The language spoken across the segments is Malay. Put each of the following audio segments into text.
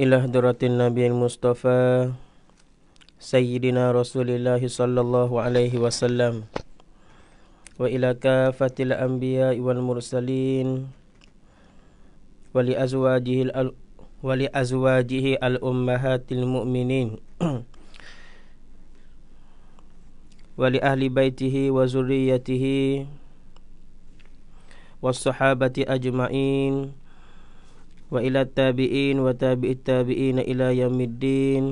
إلى حضرة النبي المصطفى سيدنا رسول الله صلى الله عليه وسلم وإلى كافة الأنبياء والمرسلين ولأزواجه الأل... ولأزواجه الأمهات المؤمنين ولأهل بيته وذريته والصحابة أجمعين وإلى التابعين وتابع التابعين إلى يوم الدين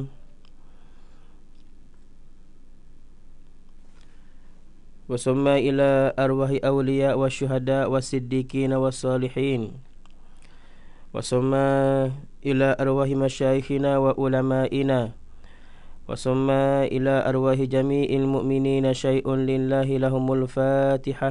وثم إلى أرواح أولياء والشهداء والصديقين والصالحين وثم إلى أرواح مشايخنا وعلمائنا وثم إلى أرواح جميع المؤمنين شيء لله لهم الفاتحة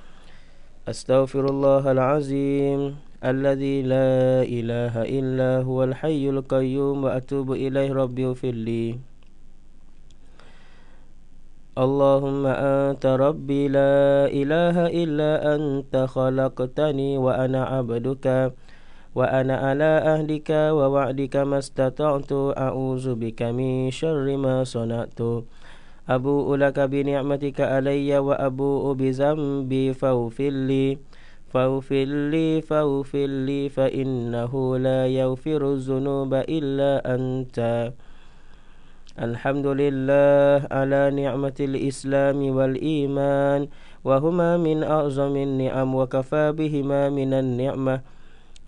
أستغفر الله العظيم الذي لا إله إلا هو الحي القيوم وأتوب إليه ربي اغفر لي اللهم أنت ربي لا إله إلا أنت خلقتني وأنا عبدك وأنا على أهلك ووعدك ما استطعت أعوذ بك من شر ما صنعت أبوء لك بنعمتك علي وأبوء بذنبي فاغفر لي فاغفر لي فاغفر لي فإنه لا يغفر الذنوب إلا أنت الحمد لله على نعمة الإسلام والإيمان وهما من أعظم النعم وكفى بهما من النعمة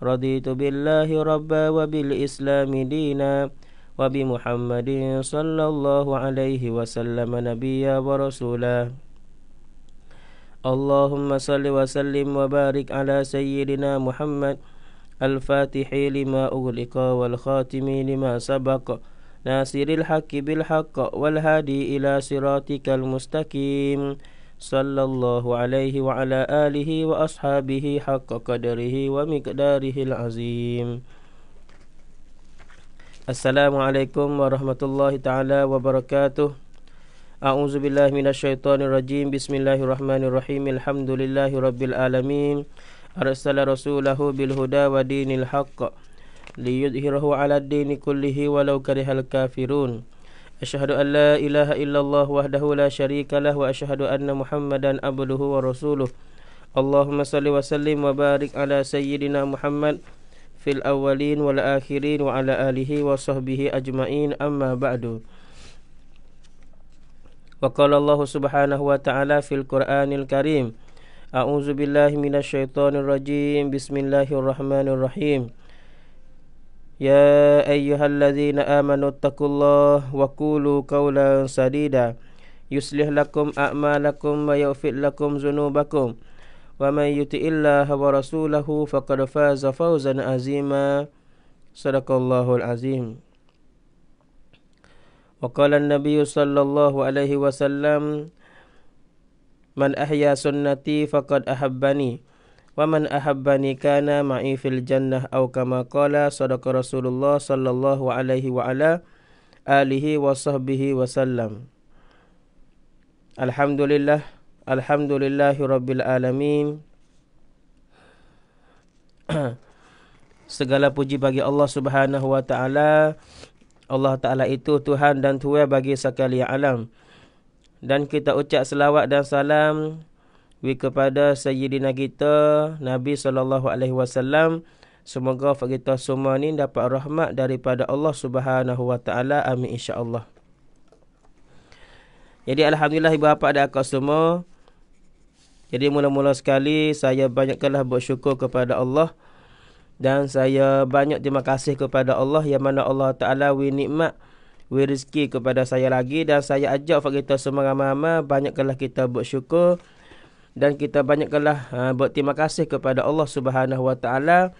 رضيت بالله ربا وبالإسلام دينا وبمحمد صلى الله عليه وسلم نبيا ورسولا اللهم صل وسلم وبارك على سيدنا محمد الفاتح لما أغلق والخاتم لما سبق ناصر الحق بالحق والهادي إلى صراطك المستقيم صلى الله عليه وعلى آله وأصحابه حق قدره ومقداره العظيم Assalamualaikum warahmatullahi taala wabarakatuh. A'udzu billahi minasyaitonir rajim. Bismillahirrahmanirrahim. Alhamdulillahirabbil alamin. Arsala rasulahu bil huda wa haqq liyudhhirahu 'ala ad-dini kullihi walau karihal kafirun. Asyhadu an la ilaha illallah wahdahu la syarika lah wa asyhadu anna Muhammadan abduhu wa rasuluh. Allahumma salli wa sallim wa barik ala sayyidina Muhammad fil awwalin wal akhirin wa ala alihi wa sahbihi ajmain amma ba'du wa qala Allah subhanahu wa ta'ala fil qur'anil karim a'udzu billahi minasy syaithanir rajim bismillahirrahmanirrahim يا أيها الذين آمنوا اتقوا الله وقولوا قولا سديدا يصلح لكم أعمالكم ويغفر لكم ذنوبكم ومن يطع الله ورسوله فقد فاز فوزا عظيما صدق الله العظيم وقال النبي صلى الله عليه وسلم من احيا سنتي فقد احبني ومن احبني كان معي في الجنه او كما قال صدق رسول الله صلى الله عليه وعلى اله وصحبه وسلم الحمد لله Alhamdulillahirrabbilalamin Segala puji bagi Allah subhanahu wa ta'ala Allah ta'ala itu Tuhan dan Tua bagi sekali alam Dan kita ucap selawat dan salam Kepada Sayyidina kita Nabi SAW Semoga kita semua ni dapat rahmat daripada Allah subhanahu wa ta'ala Amin insyaAllah Jadi Alhamdulillah ibu bapa dan akak semua jadi mula-mula sekali saya banyakkanlah bersyukur kepada Allah dan saya banyak terima kasih kepada Allah yang mana Allah Taala wi nikmat wi rezeki kepada saya lagi dan saya ajak fak kita semua ramai-ramai banyakkanlah kita bersyukur dan kita banyakkanlah uh, ha, berterima kasih kepada Allah Subhanahu Wa Taala.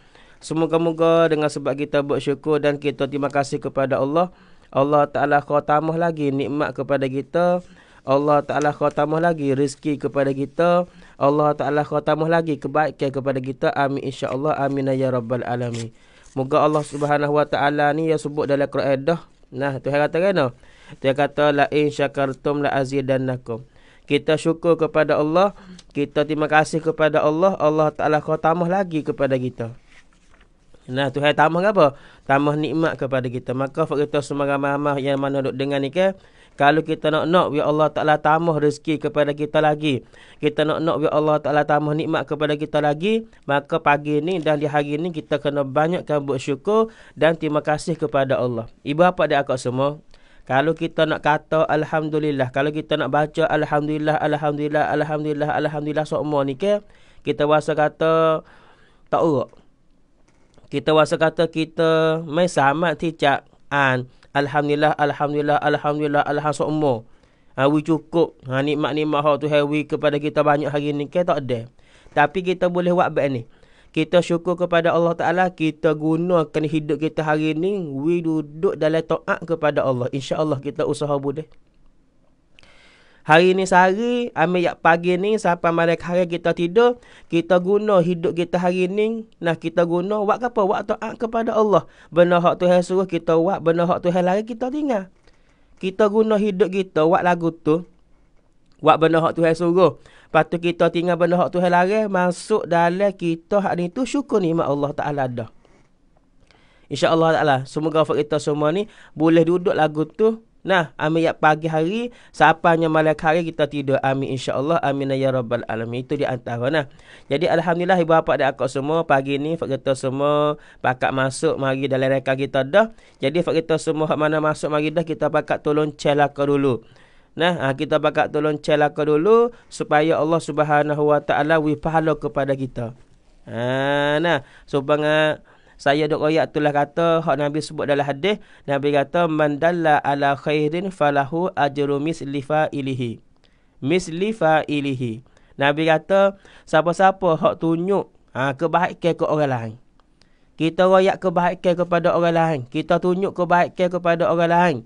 Semoga-moga dengan sebab kita bersyukur dan kita terima kasih kepada Allah, Allah Taala kau khatamah lagi nikmat kepada kita. Allah Ta'ala khatamah lagi rezeki kepada kita. Allah Ta'ala khatamah lagi kebaikan kepada kita. Amin Insya Allah Amin ya Rabbal Alamin. Moga Allah Subhanahu Wa Ta'ala ni yang sebut dalam Quran dah. Nah, tu yang kata kan? Dia kata, La'in syakartum la'azidannakum. Kita syukur kepada Allah. Kita terima kasih kepada Allah. Allah Ta'ala kau khatamah lagi kepada kita. Nah, tu hai tambah apa? Tambah nikmat kepada kita. Maka kita semua ramai-ramai yang mana duduk dengan ni kan? Kalau kita nak nak biar Allah Ta'ala tamah rezeki kepada kita lagi. Kita nak nak biar Allah Ta'ala tamah nikmat kepada kita lagi. Maka pagi ni dan di hari ni kita kena banyakkan bersyukur dan terima kasih kepada Allah. Ibu apa dia akak semua? Kalau kita nak kata Alhamdulillah, kalau kita nak baca Alhamdulillah, Alhamdulillah, Alhamdulillah, Alhamdulillah, semua ni ke, kita rasa kata tak urak. Kita rasa kata kita main sama ticak. Quran. Alhamdulillah, alhamdulillah, alhamdulillah, alhamdulillah semua. Ha, we cukup ha, nikmat-nikmat hak tu hewi kepada kita banyak hari ni. Kita tak ada. Tapi kita boleh buat baik ni. Kita syukur kepada Allah Ta'ala. Kita gunakan hidup kita hari ni. We duduk dalam to'ak kepada Allah. InsyaAllah kita usaha boleh. Hari ni sehari, ambil yang pagi ni sampai malam hari kita tidur, kita guna hidup kita hari ni, nah kita guna buat apa? Buat taat kepada Allah. Benar hak Tuhan suruh kita buat, benar hak Tuhan lari kita tinggal. Kita guna hidup kita buat lagu tu. Buat benda hak Tuhan suruh. Lepas tu kita tinggal benda hak Tuhan lari. Masuk dalam kita hak ni tu syukur ni Allah Ta'ala dah. Allah Ta'ala. Semoga kita semua ni boleh duduk lagu tu. Nah, amin ya pagi hari, sapanya malam hari kita tidur. Amin insya-Allah. Amin ya rabbal alamin. Itu di antara nah. Jadi alhamdulillah ibu bapa dan akak semua pagi ni kita semua pakat masuk mari dalam reka kita dah. Jadi kita semua hak mana masuk mari dah kita pakat tolong celaka dulu. Nah, ha, kita pakat tolong celaka dulu supaya Allah Subhanahu Wa Taala wi pahala kepada kita. Ha, nah, supaya so, saya dok royak itulah kata hak nabi sebut dalam hadis nabi kata man dalla ala khairin falahu ajru misli fa ilihi misli fa ilihi nabi kata siapa-siapa hak tunjuk ha, kebaikan ke orang lain kita royak kebaikan kepada orang lain kita tunjuk kebaikan kepada orang lain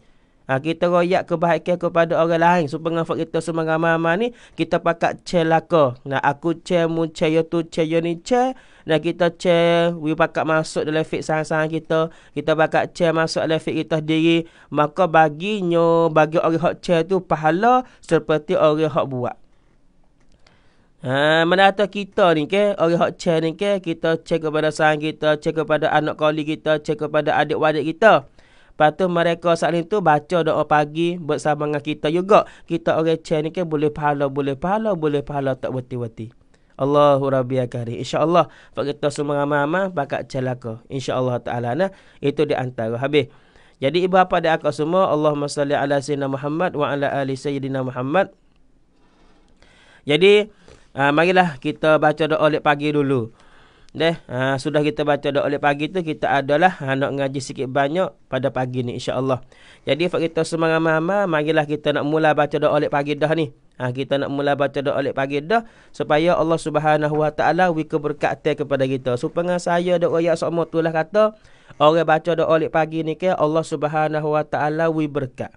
Ha, kita royak kebaikan kepada orang lain. Supaya so, kita semua ramai ni, kita pakat celaka. Nah, aku ce, mu ce, tu ce, ni ce dan kita cek, we pakat masuk dalam fit sang-sang kita kita pakat cek masuk dalam fit kita diri maka baginya bagi orang yang cek tu pahala seperti orang yang buat Ha, menata kita ni ke, orang yang cek ni ke, kita cek kepada sang kita, cek kepada anak koli kita, cek kepada adik-adik kita. Lepas tu mereka saat ni tu baca doa pagi bersama dengan kita juga. Kita orang cek ni ke, boleh pahala, boleh pahala, boleh pahala, tak berhenti-henti. Allahu Rabbi Akari. InsyaAllah. Pak kita semua ngamah-ngamah. Bakat celaka. InsyaAllah ta'ala. Nah, itu di antara. Habis. Jadi ibu apa dia akal semua. Allahumma salli ala sayyidina Muhammad. Wa ala ali sayyidina Muhammad. Jadi. Uh, marilah kita baca doa oleh pagi dulu. Deh, uh, sudah kita baca doa oleh pagi tu kita adalah uh, nak ngaji sikit banyak pada pagi ni insya-Allah. Jadi kalau kita semangat mama, marilah kita nak mula baca doa oleh pagi dah ni. Ha, kita nak mula baca doa oleh pagi dah supaya Allah Subhanahu Wa Taala wi keberkatan kepada kita. Supaya saya doa ayat semua itulah kata orang baca doa oleh pagi ni ke Allah Subhanahu Wa Taala wi berkat.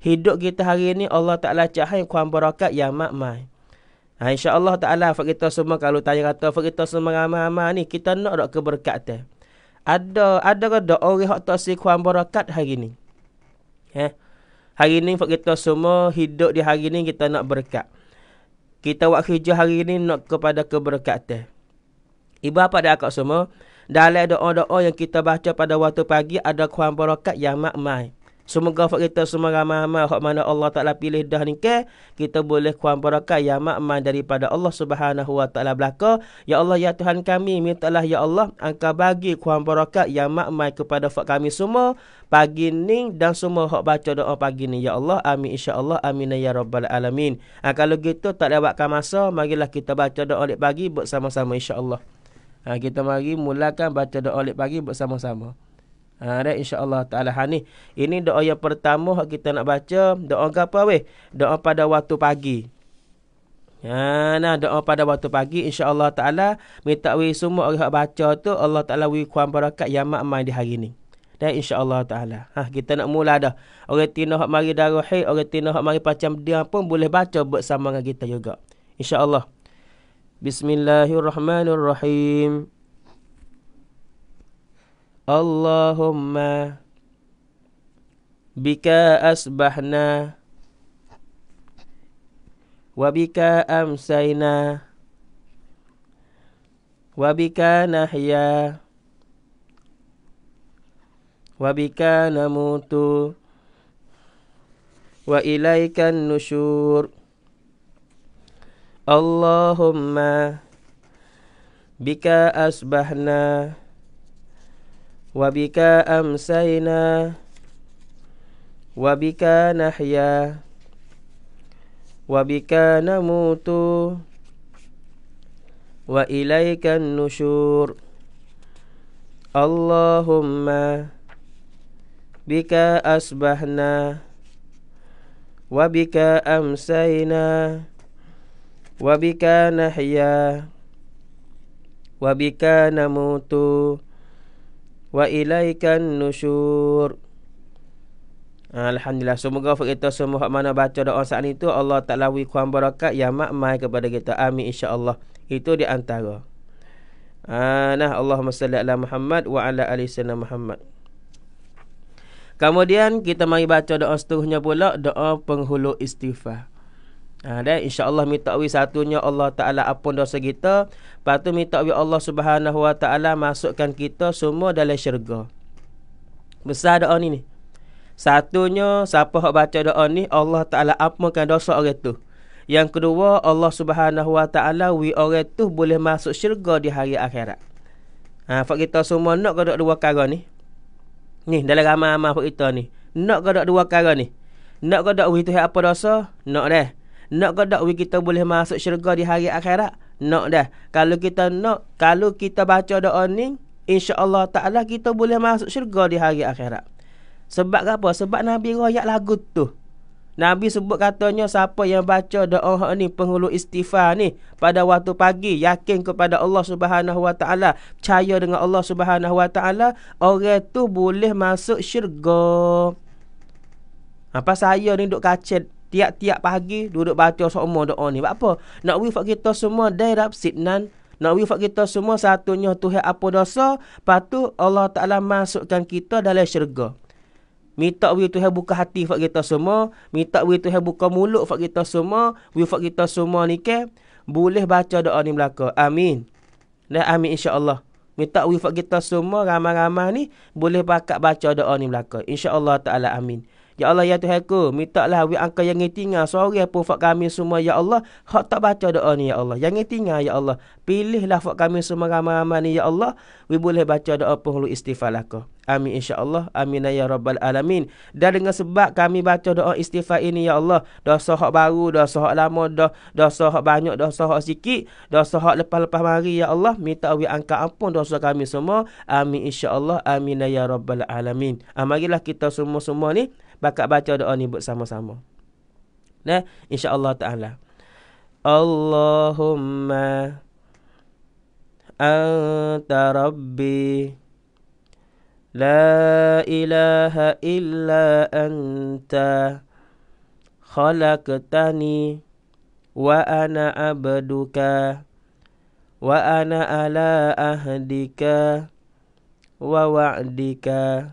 Hidup kita hari ini Allah Taala cahai kuam berkat yang makmai. Ha, InsyaAllah ta'ala Fak kita semua Kalau tanya kata Fak kita semua ramah-ramah ni Kita nak ada keberkatan Ada Ada ke ada Orang yang tak si Kuan berkat hari ni Eh Hari ini ni kita semua hidup di hari ini kita nak berkat. Kita buat kerja hari ini nak kepada keberkatan. Ibu apa dah kat semua? Dalam doa-doa yang kita baca pada waktu pagi ada kuan berkat yang makmai. Semoga fak kita semua ramai-ramai hak mana Allah Taala pilih dah ni ke, kita boleh kuam barakah yang daripada Allah Subhanahu Wa Taala belaka. Ya Allah ya Tuhan kami, mintalah ya Allah angka bagi kuam barakah yang kepada fak kami semua pagi ni dan semua hak baca doa pagi ni ya Allah. Amin insya-Allah. Amin ya rabbal alamin. Ha, kalau gitu tak lewatkan masa, marilah kita baca doa oleh pagi bersama-sama insya-Allah. Ha, kita mari mulakan baca doa oleh pagi bersama-sama. Ha, InsyaAllah Ta'ala ha, ni. Ini doa yang pertama yang kita nak baca. Doa ke apa weh? Doa pada waktu pagi. Ha, nah, doa pada waktu pagi InsyaAllah Ta'ala Minta we semua orang yang baca tu Allah Ta'ala we kuam barakat yang makmai di hari ni Dan insyaAllah Ta'ala ha, Kita nak mula dah Orang tina yang mari daruhi Orang tina yang mari macam dia pun Boleh baca bersama dengan kita juga InsyaAllah Bismillahirrahmanirrahim Bismillahirrahmanirrahim Allahumma bika asbahna wabika bika amsayna wa bika nahya wa namutu wa ilaikan nushur Allahumma bika asbahna وبك أمسينا وبك نحيا وبك نموت وإليك النشور اللهم بك أصبحنا وبك أمسينا وبك نحيا وبك نموت وبك نحيا wa ilaikan nusyur ah, Alhamdulillah semoga kita semua mana baca doa saat itu Allah Taala wi kuam barakat ya makmai kepada kita amin insyaallah itu di antara ah, nah Allahumma salli ala Muhammad wa ala ali sayyidina Muhammad Kemudian kita mari baca doa seterusnya pula doa penghulu istighfar Ha, dan insyaAllah minta awi satunya Allah Ta'ala apun dosa kita. Lepas tu minta awi Allah Subhanahu Wa Ta'ala masukkan kita semua dalam syurga. Besar doa ni ni. Satunya, siapa yang baca doa ni, Allah Ta'ala apunkan dosa orang tu. Yang kedua, Allah Subhanahu Wa Ta'ala wi orang tu boleh masuk syurga di hari akhirat. Ha, fak kita semua nak kedok dua kara ni. Ni, dalam ramai-ramai fak kita ni. Nak kedok dua kara ni. Nak kedok wi tu apa dosa? Nak deh nak ke tak kita boleh masuk syurga di hari akhirat nak dah kalau kita nak kalau kita baca doa ni insyaallah taala kita boleh masuk syurga di hari akhirat sebab apa sebab nabi royak lagu tu Nabi sebut katanya siapa yang baca doa hak ni penghulu istighfar ni pada waktu pagi yakin kepada Allah Subhanahu wa taala percaya dengan Allah Subhanahu wa taala orang tu boleh masuk syurga. Apa ha, saya ni duk kacet tiap-tiap pagi duduk baca semua doa ni. Sebab apa? Nak wifat kita semua dari rap sitnan. Nak wifat kita semua satunya Tuhan apa dosa. patu Allah Ta'ala masukkan kita dalam syurga. Minta wi tu buka hati fak kita semua, minta wi tu buka mulut fak kita semua, wi fak kita semua ni ke boleh baca doa ni belaka. Amin. Dan amin insya-Allah. Minta wi fak kita semua ramai-ramai ni boleh pakat baca doa ni belaka. Insya-Allah taala amin. Ya Allah ya Tuhan ku, mintaklah wi angka yang tinggal sore pun fak kami semua ya Allah. Hak tak baca doa ni ya Allah. Yang tinggal ya Allah. Pilihlah fak kami semua ramai-ramai ni ya Allah. Wi boleh baca doa pun lu istighfarlah ku. Amin insyaAllah. Amin ya Rabbal Alamin. Dan dengan sebab kami baca doa istighfar ini ya Allah. Dah hak baru, dah hak lama, dah, dah hak banyak, dah hak sikit. Dah hak lepas-lepas mari ya Allah. Minta awi angka ampun dosa kami semua. Amin insyaAllah. Amin ya Rabbal Alamin. Ah, kita semua-semua ni bakat baca doa ni buat sama-sama. Nah, insya-Allah taala. Allahumma anta rabbi la ilaha illa anta khalaqtani wa ana abduka wa ana ala ahdika wa wa'dika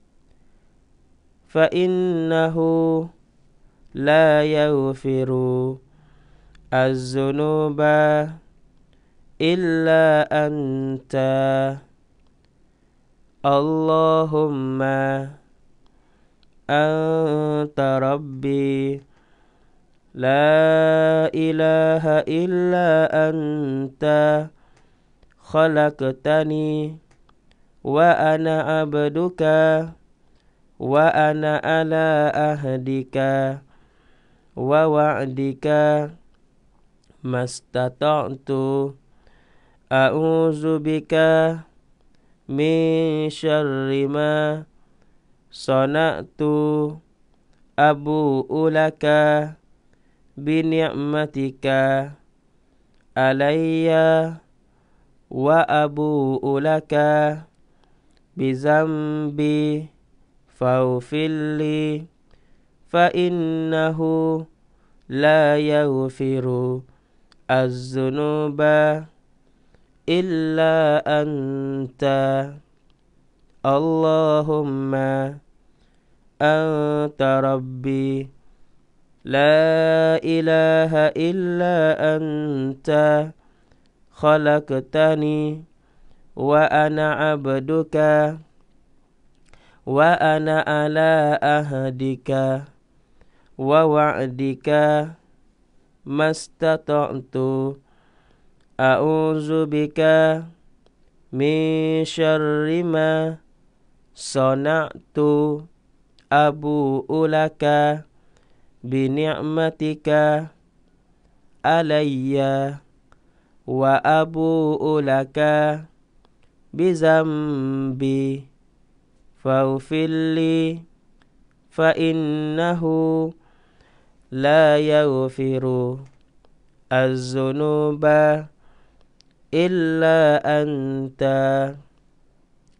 فإنه لا يغفر الذنوب إلا أنت اللهم أنت ربي لا إله إلا أنت خلقتني وأنا عبدك wa ana ala ahdika wa wa'dika mastata'tu a'udzu bika min syarri ma abu ulaka bi ni'matika alayya wa abu ulaka bi zambi فاغفر لي فإنه لا يغفر الذنوب إلا أنت اللهم أنت ربي لا إله إلا أنت خلقتني وأنا عبدك وأنا على أهدك ووعدك ما استطعت أعوذ بك من شر ما صنعت أبوء لك بنعمتك علي وأبوء لك بذنبي فاغفر لي فإنه لا يغفر الذنوب إلا أنت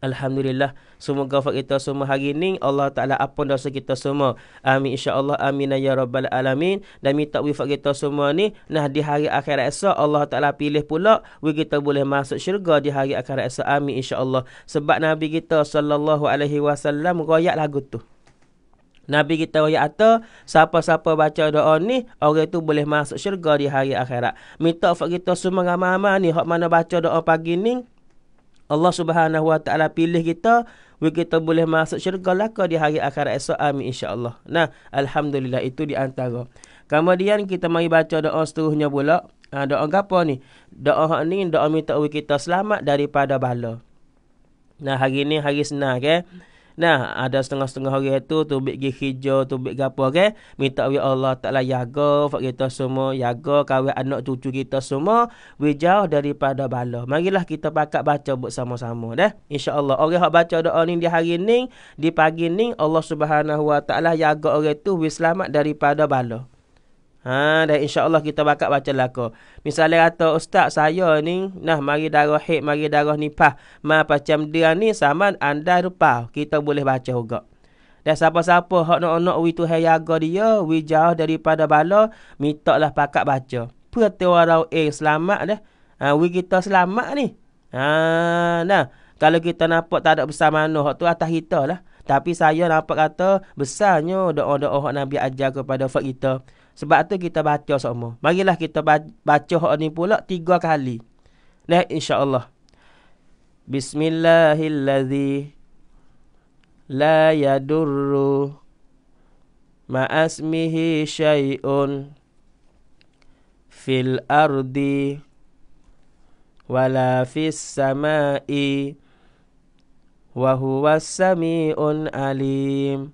الحمد لله Semua gafat kita semua hari ini Allah Ta'ala apun dosa kita semua Amin insyaAllah Amin ya Rabbal Alamin Dan minta wifat kita semua ni Nah di hari akhirat esok Allah Ta'ala pilih pula we Kita boleh masuk syurga di hari akhirat esok Amin insyaAllah Sebab Nabi kita Sallallahu Alaihi Wasallam Royak lagu tu Nabi kita royak kata Siapa-siapa baca doa ni Orang tu boleh masuk syurga di hari akhirat Minta wifat kita semua ramai-ramai ni Hak mana baca doa pagi ni Allah Subhanahu Wa Taala pilih kita kita boleh masuk syurga laka di hari akhirat esok amin insyaallah nah alhamdulillah itu di antara kemudian kita mari baca doa seterusnya pula ha, doa apa ni doa hak ni doa minta kita selamat daripada bala nah hari ni hari senang ke okay? Nah, ada setengah-setengah hari itu tu bik gi kerja, tu bik gapo okey. Minta wi Allah Taala jaga fak kita semua, jaga kawin anak cucu kita semua, wi jauh daripada bala. Marilah kita pakat baca buat sama-sama deh. Insya-Allah orang hak baca doa ni di hari ni, di pagi ni Allah Subhanahu Wa Taala jaga orang tu wi selamat daripada bala. Ha, dan Allah kita bakal baca lakar. Misalnya kata, Ustaz saya ni, nah mari darah hit, mari darah nipah. Ma macam dia ni, sama anda rupa. Kita boleh baca juga. Dan siapa-siapa, hak nak nak wi tu hayaga dia, wi jauh daripada bala, minta lah pakat baca. Perti warau eh, selamat dah. Ha, wi kita selamat ni. Ha, nah, kalau kita nampak tak ada besar mana, hak tu atas kita lah. Tapi saya nampak kata, besarnya doa-doa hak Nabi ajar kepada hak kita. Sebab tu kita baca semua. Marilah kita baca hak ni pula tiga kali. insya Allah. Bismillahilladzi la yadurru asmihi syai'un fil ardi wala fis sama'i wa huwas samii'un 'aliim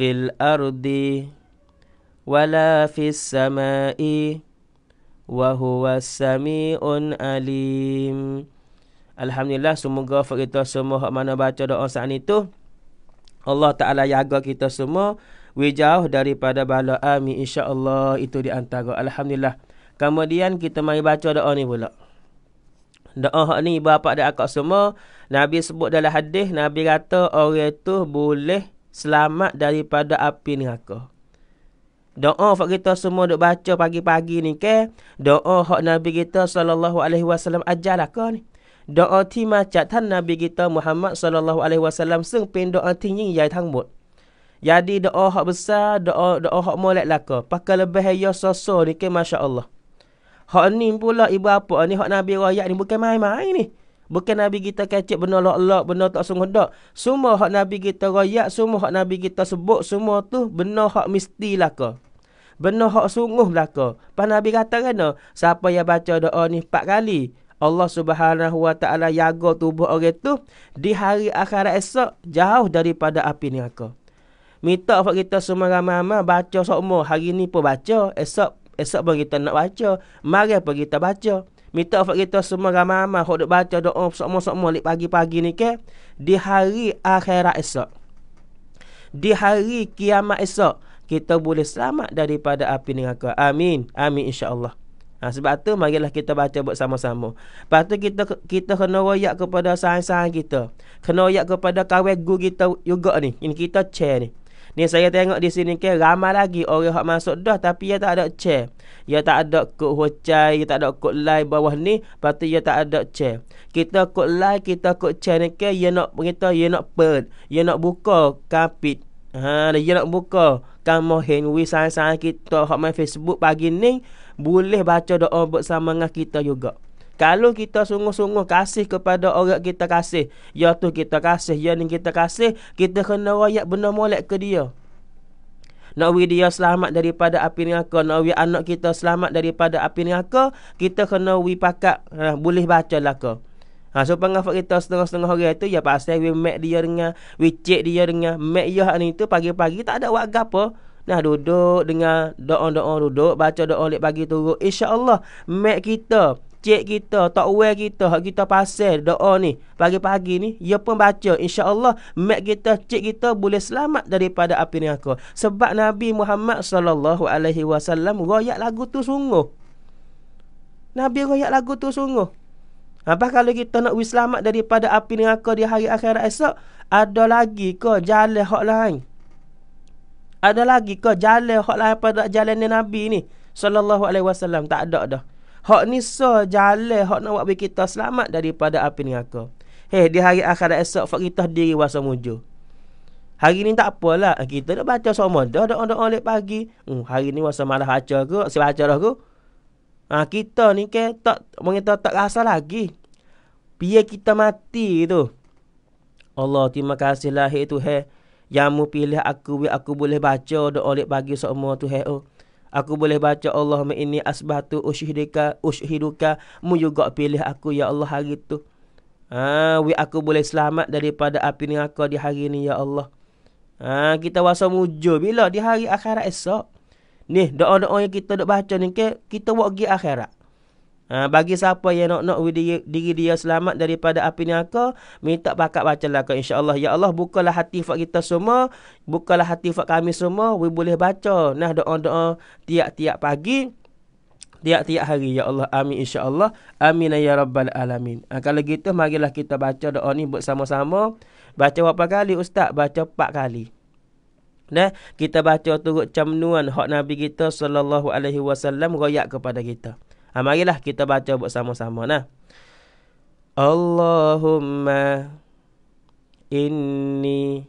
في الأرض ولا في السماء وهو السميع العليم Alhamdulillah semoga untuk kita semua hak mana baca doa saat itu Allah Taala jaga kita semua wijauh daripada bala amin insyaallah itu di antara alhamdulillah kemudian kita mari baca doa ni pula doa hak ni bapak dan akak semua nabi sebut dalam hadis nabi kata orang itu boleh selamat daripada api neraka. Doa hak kita semua duk baca pagi-pagi ni ke? Doa hak Nabi kita sallallahu alaihi wasallam ajarlah ke ni? Doa ti macam tan Nabi kita Muhammad sallallahu alaihi wasallam sing pin doa tinggi yai tang bot. Jadi doa hak besar, doa doa hak molek lah laka. Pakai lebih ya soso ni ke masya-Allah. Hak ni pula ibu apa ni hak Nabi rakyat ni bukan main-main ni. Bukan Nabi kita kecik benda lak-lak, benda tak sungguh dak. Semua hak Nabi kita royak, semua hak Nabi kita sebut, semua tu benda hak mesti laka. Benda hak sungguh laka. Pas Nabi kata kena, siapa yang baca doa ni 4 kali, Allah Subhanahu Wa Taala jaga tubuh orang tu di hari akhirat esok jauh daripada api ni neraka. Minta buat kita semua ramai-ramai baca semua. Hari ni pun baca, esok esok pun kita nak baca, mari pun kita baca. Minta Allah kita semua ramai-ramai Kau duk baca doa Semua-semua Lik pagi-pagi ni ke Di hari akhirat esok Di hari kiamat esok Kita boleh selamat daripada api ni aku. Amin Amin Allah. ha, Sebab tu marilah kita baca buat sama-sama Lepas tu kita, kita kena royak kepada sahan-sahan kita Kena royak kepada kawai gu kita juga ni Ini kita chair ni Ni saya tengok di sini ke ramai lagi orang hak masuk dah tapi ia tak ada chair. Ia tak ada kod hocai, ia tak ada kod lain bawah ni, pasti ia tak ada chair. Kita kod lain, kita kod chair ni ke ia nak kita ia nak pet, ia nak buka kapit. Ha, dia nak buka kamu Henry sayang-sayang kita hak main Facebook pagi ni boleh baca doa bersama dengan kita juga. Kalau kita sungguh-sungguh kasih kepada orang kita kasih, ya tu kita kasih, ya ni kita kasih, kita kena rayak benda molek ke dia. Nak beri dia selamat daripada api neraka, nak beri anak kita selamat daripada api neraka, kita kena beri pakat, eh, boleh baca lah ke. Ha, so pengafak kita setengah-setengah hari itu ya pasal we mek dia dengan, we cek dia dengan, mek ya ni tu pagi-pagi tak ada buat apa. Nah duduk dengan doa-doa duduk, baca doa lepas pagi turut. InsyaAllah, mek kita cik kita, tak wei kita, hak kita pasal doa ni pagi-pagi ni, ia pun baca insya-Allah mak kita, cik kita boleh selamat daripada api neraka. Sebab Nabi Muhammad sallallahu alaihi wasallam royak lagu tu sungguh. Nabi royak lagu tu sungguh. Apa kalau kita nak wis selamat daripada api neraka di hari akhirat esok, ada lagi ke jalan hak lain? Ada lagi ke jalan hak lain pada jalan Nabi ni? Sallallahu alaihi wasallam tak ada dah. Hak ni so jale, hak nak buat kita selamat daripada api neraka. Hei, di hari akhirat esok fak kita diri wasa mujur. Hari ni tak apalah. Kita dah baca semua. Dah dah doa lep pagi. Hmm, hari ni masa malah baca ke. Si baca dah ke. Ha, kita ni ke tak mengita tak rasa lagi. Biar kita mati tu. Allah terima kasihlah lahir tu. He. Yang mu pilih aku. we aku boleh baca doa lep pagi semua tu. He. Oh. Aku boleh baca Allahumma ini asbatu usyhidika ushiduka mu juga pilih aku ya Allah hari itu. Ha, we aku boleh selamat daripada api neraka di hari ini ya Allah. Ha, kita wasa mujur bila di hari akhirat esok. Ni doa-doa yang kita dok baca ni ke kita buat pergi akhirat. Ha, bagi siapa yang nak-nak diri dia selamat daripada api neraka, minta pakat baca lah. InsyaAllah, Ya Allah, bukalah hati fak kita semua, bukalah hati fak kami semua, we boleh baca. Nah, doa-doa tiap-tiap pagi, tiap-tiap hari. Ya Allah, amin insyaAllah. Amin ya Rabbal Alamin. Ha, kalau gitu, marilah kita baca doa ni bersama-sama. Baca berapa kali, Ustaz? Baca empat kali. Nah, kita baca turut camnuan hak Nabi kita sallallahu alaihi wasallam royak kepada kita. Ha, marilah kita baca bersama-sama nah. Allahumma inni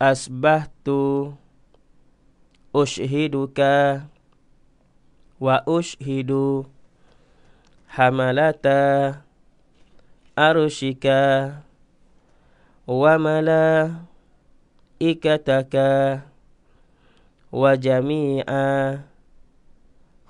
asbahtu ushiduka wa ushidu hamalata arushika wa mala ikataka wa jami'a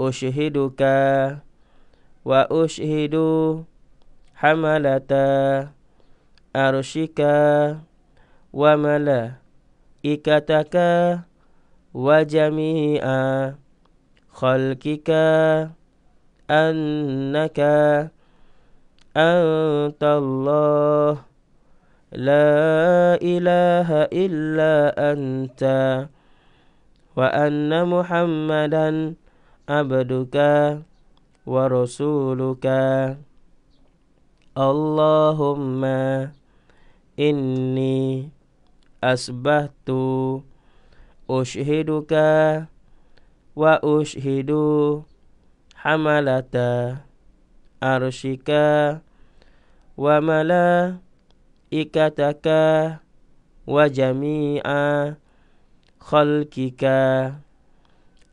أشهدك وأشهد حملة أرشك وملائكتك وجميع خلقك أنك أنت الله لا إله إلا أنت وأن محمدا abduka wa rasuluka Allahumma inni asbahtu ushiduka wa ushidu hamalata arshika wa mala ikataka wa jami'a khalkika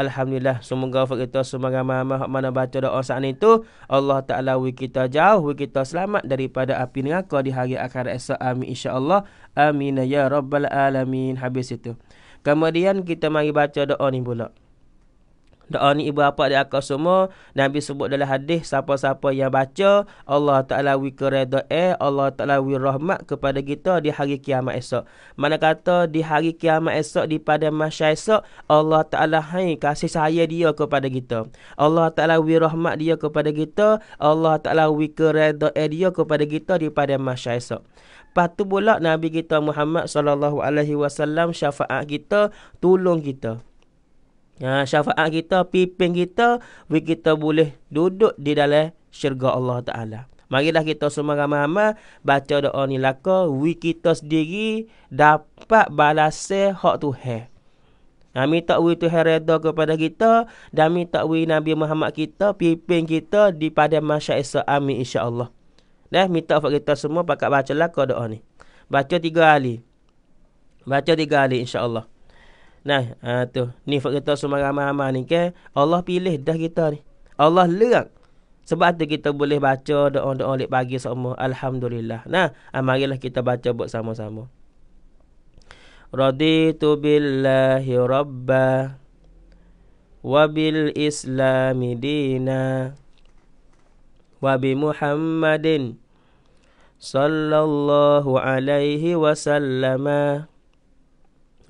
Alhamdulillah semoga wafat kita semoga mama hak mana baca doa saat itu Allah Taala wi kita jauh wi kita selamat daripada api neraka di hari akhir esok amin insyaallah amin ya rabbal alamin habis itu kemudian kita mari baca doa ni pula doa ni ibu bapa dia akan semua nabi sebut dalam hadis siapa-siapa yang baca Allah taala wi kereda eh Allah taala wi rahmat kepada kita di hari kiamat esok mana kata di hari kiamat esok di pada masya esok Allah taala hai kasih saya dia kepada kita Allah taala wi rahmat dia kepada kita Allah taala wi kereda eh dia kepada kita di pada masya esok patu pula nabi kita Muhammad sallallahu alaihi wasallam syafaat kita tolong kita Ha, syafaat kita, pimpin kita, we kita boleh duduk di dalam syurga Allah Ta'ala. Marilah kita semua ramai-ramai baca doa ni laka, we kita sendiri dapat balasnya hak tu hai. Ha, minta we tu hai kepada kita dan minta we Nabi Muhammad kita, pimpin kita di pada masyarakat esa. Amin insyaAllah. Dah minta fak kita semua pakat baca laka doa ni. Baca tiga kali. Baca tiga kali insyaAllah. Nah, ha, tu. Ni fak kita semua ramai-ramai ni ke. Allah pilih dah kita ni. Allah lerak. Sebab tu kita boleh baca doa-doa lep pagi semua. Alhamdulillah. Nah, ha, marilah kita baca buat sama-sama. Raditu billahi rabba wa bil Islam dina wa bi muhammadin sallallahu alaihi wasallama.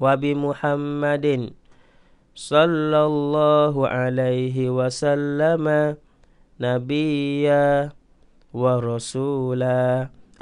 وبمحمد Sallallahu alaihi عليه وسلم نبيا ورسولا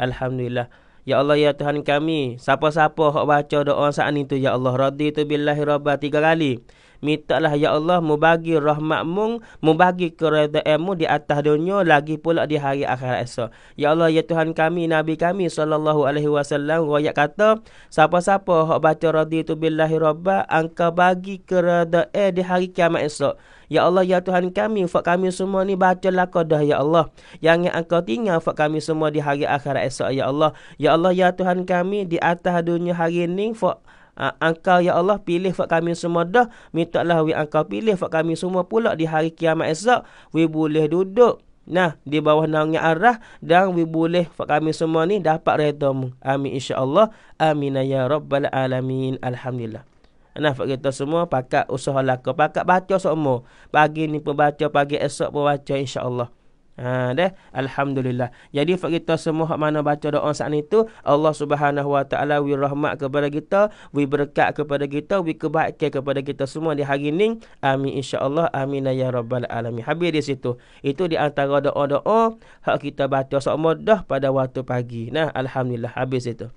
الحمد لله Ya Allah ya Tuhan kami, siapa-siapa hok baca doa saat tu. ya Allah raditu billahi rabba tiga kali. Mintalah ya Allah membagi rahmatmu, membagi keredaanmu di atas dunia lagi pula di hari akhir esok. Ya Allah ya Tuhan kami Nabi kami sallallahu alaihi wasallam royak kata siapa-siapa hak baca raditu billahi rabba angka bagi keredaan di hari kiamat esok. Ya Allah ya Tuhan kami fak kami semua ni baca lakadah ya Allah yang yang engkau tinggal fak kami semua di hari akhir esok ya Allah. Ya Allah ya Tuhan kami di atas dunia hari ini fak Ah, engkau ya Allah pilih fak kami semua dah mintalah we engkau pilih fak kami semua pula di hari kiamat esok we boleh duduk nah di bawah naungnya arah dan we boleh fak kami semua ni dapat redamu amin insya Allah. amin ya rabbal alamin alhamdulillah Nah, fak kita semua pakat usaha laka, pakat baca semua. Pagi ni pun baca, pagi esok pun baca insya-Allah. Ha, deh. Alhamdulillah. Jadi fak kita semua hak mana baca doa saat itu, Allah Subhanahu Wa Taala wi rahmat kepada kita, wi berkat kepada kita, wi kebaikan kepada kita semua di hari ini. Amin insya-Allah. Amin ya rabbal alamin. Habis di situ. Itu di antara doa-doa hak kita baca semua dah pada waktu pagi. Nah, alhamdulillah habis itu.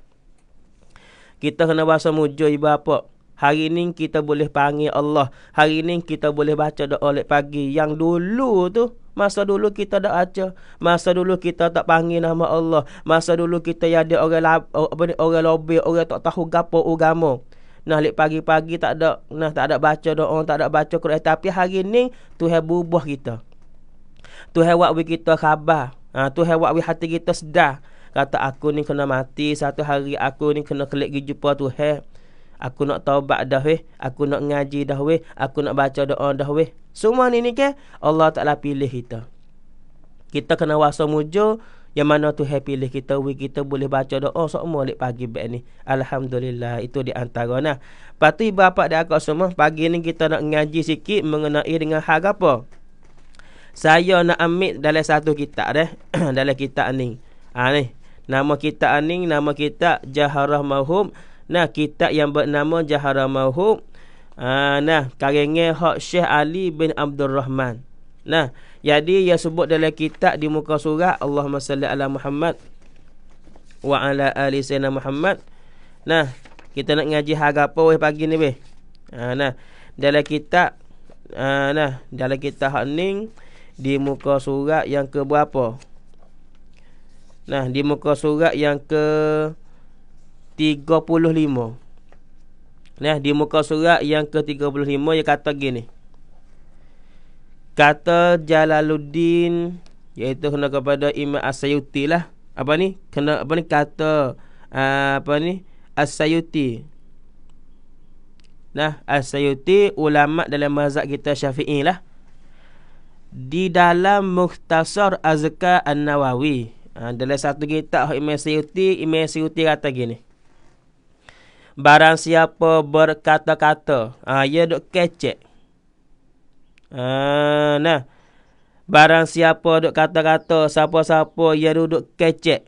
Kita kena bahasa mujur ibu apa? Hari ini kita boleh panggil Allah. Hari ini kita boleh baca doa oleh pagi. Yang dulu tu Masa dulu kita tak baca. Masa dulu kita tak panggil nama Allah. Masa dulu kita ya ada orang lab, apa ni, orang lobby, orang tak tahu gapo agama. Nah, pagi-pagi tak ada, nah tak ada baca doa, tak ada baca Quran. Tapi hari ini tu berubah kita. Tu buat we kita khabar. Ha, tu buat we hati kita sedar. Kata aku ni kena mati satu hari aku ni kena kelik pergi jumpa Tuhan aku nak taubat dah weh aku nak ngaji dah weh aku nak baca doa dah weh semua ni ni ke Allah Taala pilih kita kita kena waso mujo yang mana tu happy pilih kita we kita boleh baca doa sok molek pagi bek ni alhamdulillah itu di antara nah patu ibu bapa dan akak semua pagi ni kita nak ngaji sikit mengenai dengan hal apa saya nak ambil dalam satu kitab deh dalam kitab ni ha ni nama kita aning, nama kita jaharah mahum Nah kitab yang bernama Jahara Mahub uh, ah, Nah karenge hak Syekh Ali bin Abdul Rahman Nah jadi ia sebut dalam kitab di muka surat Allahumma salli ala Muhammad Wa ala ali sayyidina Muhammad Nah kita nak ngaji harga apa weh pagi ni weh uh, Nah dalam kitab uh, Nah dalam kitab hak ni Di muka surat yang ke berapa Nah di muka surat yang ke 35 Nah di muka surat yang ke-35 dia kata gini Kata Jalaluddin iaitu kena kepada Imam Asyuti lah apa ni kena apa ni kata ah, apa ni Asyuti Nah Asyuti ulama dalam mazhab kita Syafi'i lah di dalam Mukhtasar Azka An-Nawawi ah, dalam satu kitab Imam Syuti Imam Syuti kata gini Barang siapa berkata-kata ha, Ia duk kecek ha, Nah Barang siapa duk kata-kata Siapa-siapa ia duduk kecek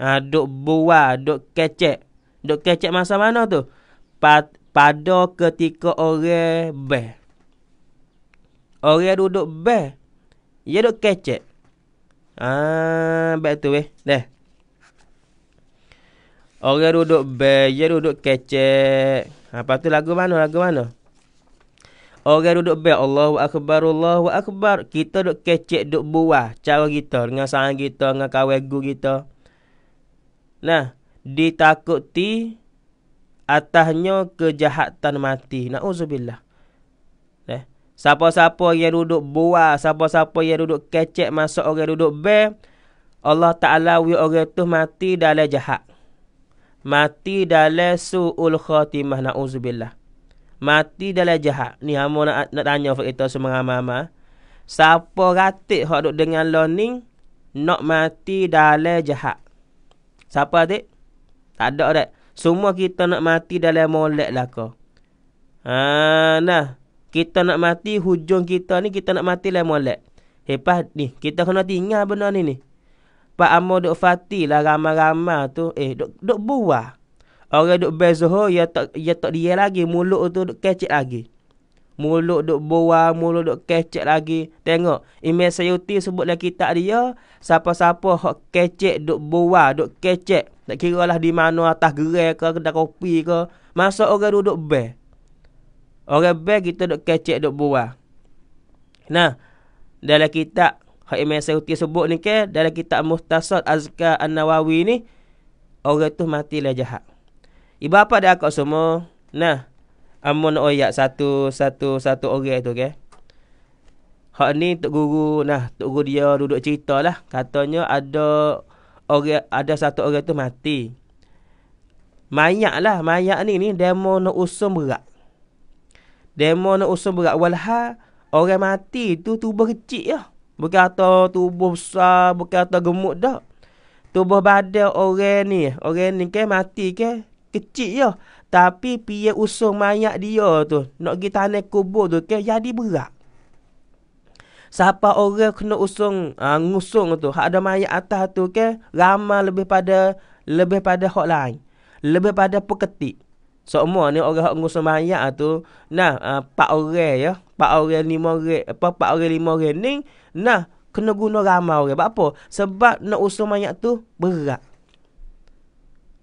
ha, Duk buah, duk kecek Duk kecek masa mana tu? Pat, pada ketika orang beh Orang duduk beh Ia duk kecek Ah, ha, baik tu eh. Dah. Orang duduk bel, duduk kecek. Ha, lepas tu lagu mana, lagu mana? Orang duduk be Allahu Akbar, Allahu Akbar. Kita duduk kecek, duduk buah. Cara kita, dengan sangat kita, dengan kawai gu kita. Nah, ditakuti atasnya kejahatan mati. Na'udzubillah. Nah, eh, siapa-siapa yang duduk buah, siapa-siapa yang duduk kecek masuk orang duduk be Allah Ta'ala wi orang tu mati dalam jahat mati dalam su'ul khatimah na'uzubillah. Mati dalam jahat. Ni hamba nak, nak tanya untuk kita semua ramai-ramai. Siapa ratik yang duduk dengan learning nak mati dalam jahat. Siapa ratik? Tak ada dah. Semua kita nak mati dalam molek lah kau. Ha, nah. Kita nak mati hujung kita ni kita nak mati dalam molek. Hebat ni. Kita kena tinggal benda ni ni. Pak Amo duk fati lah ramai-ramai tu. Eh, duk, duk buah. Orang duk bezoh ya tak, ya tak dia lagi. Mulut tu duk kecek lagi. Mulut duk buah, mulut duk kecek lagi. Tengok, email Sayuti sebut lah kita dia. Siapa-siapa hok kecek duk buah, duk kecek. Tak kira lah di mana atas gerai ke, kedai kopi ke. Masa orang duduk be. Orang be kita duk kecek duk buah. Nah, dalam kitab Hak Imam Syauti sebut ni ke dalam kitab Muhtasad Azkar An-Nawawi ni orang tu mati lah jahat. Ibu apa dah kau semua? Nah. Amun oyak satu satu satu orang tu ke. Hak ni tok guru nah tok guru dia duduk cerita lah katanya ada orang ada satu orang tu mati. Mayak lah mayak ni ni demo nak usum berat. Demo nak usum berat walha orang mati tu tubuh kecil lah. Ya. Bukan atas tubuh besar, bukan atas gemuk dah. Tubuh badan orang ni, orang ni ke mati ke, kecil ya. Tapi pihak usung mayat dia tu, nak pergi tanah kubur tu ke, jadi berat. Siapa orang kena usung, uh, ngusung tu, hak ada mayat atas tu ke, ramah lebih pada, lebih pada hak lain. Lebih pada peketik. Semua ni orang hak ngusung mayat tu, nah, empat ah, uh, orang ya. Empat orang lima orang, apa, empat orang lima orang ni, Nah, kena guna ramai orang. Sebab apa? Sebab nak usung mayat tu berat.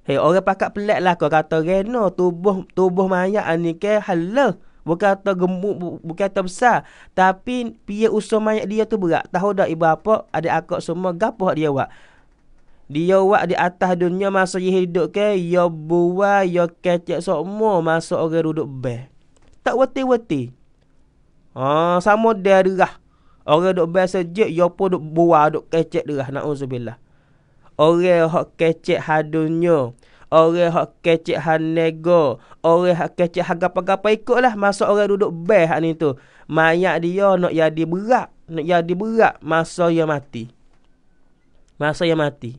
Hei, orang pakat pelik lah kau kata Reno tubuh tubuh mayat ni ke hala. Bukan kata gemuk, bukan kata besar. Tapi pihak usung mayat dia tu berat. Tahu tak ibu apa? Ada akak semua gapoh dia buat. Dia buat di atas dunia masa dia hidup ke. Ya buah, ya kecek semua masa orang duduk ber. Tak wati-wati. Ah, sama darah. Orang duk bel sejuk, yo pun duk buah, duk kecek dia, na'udzubillah. Orang hak kecek hadunya. Orang hak kecek hanego, Orang hak kecek han gapa ikut lah. Masa orang duduk bel hak ni tu. Mayak dia nak jadi berat. Nak jadi berat masa dia mati. Masa dia mati.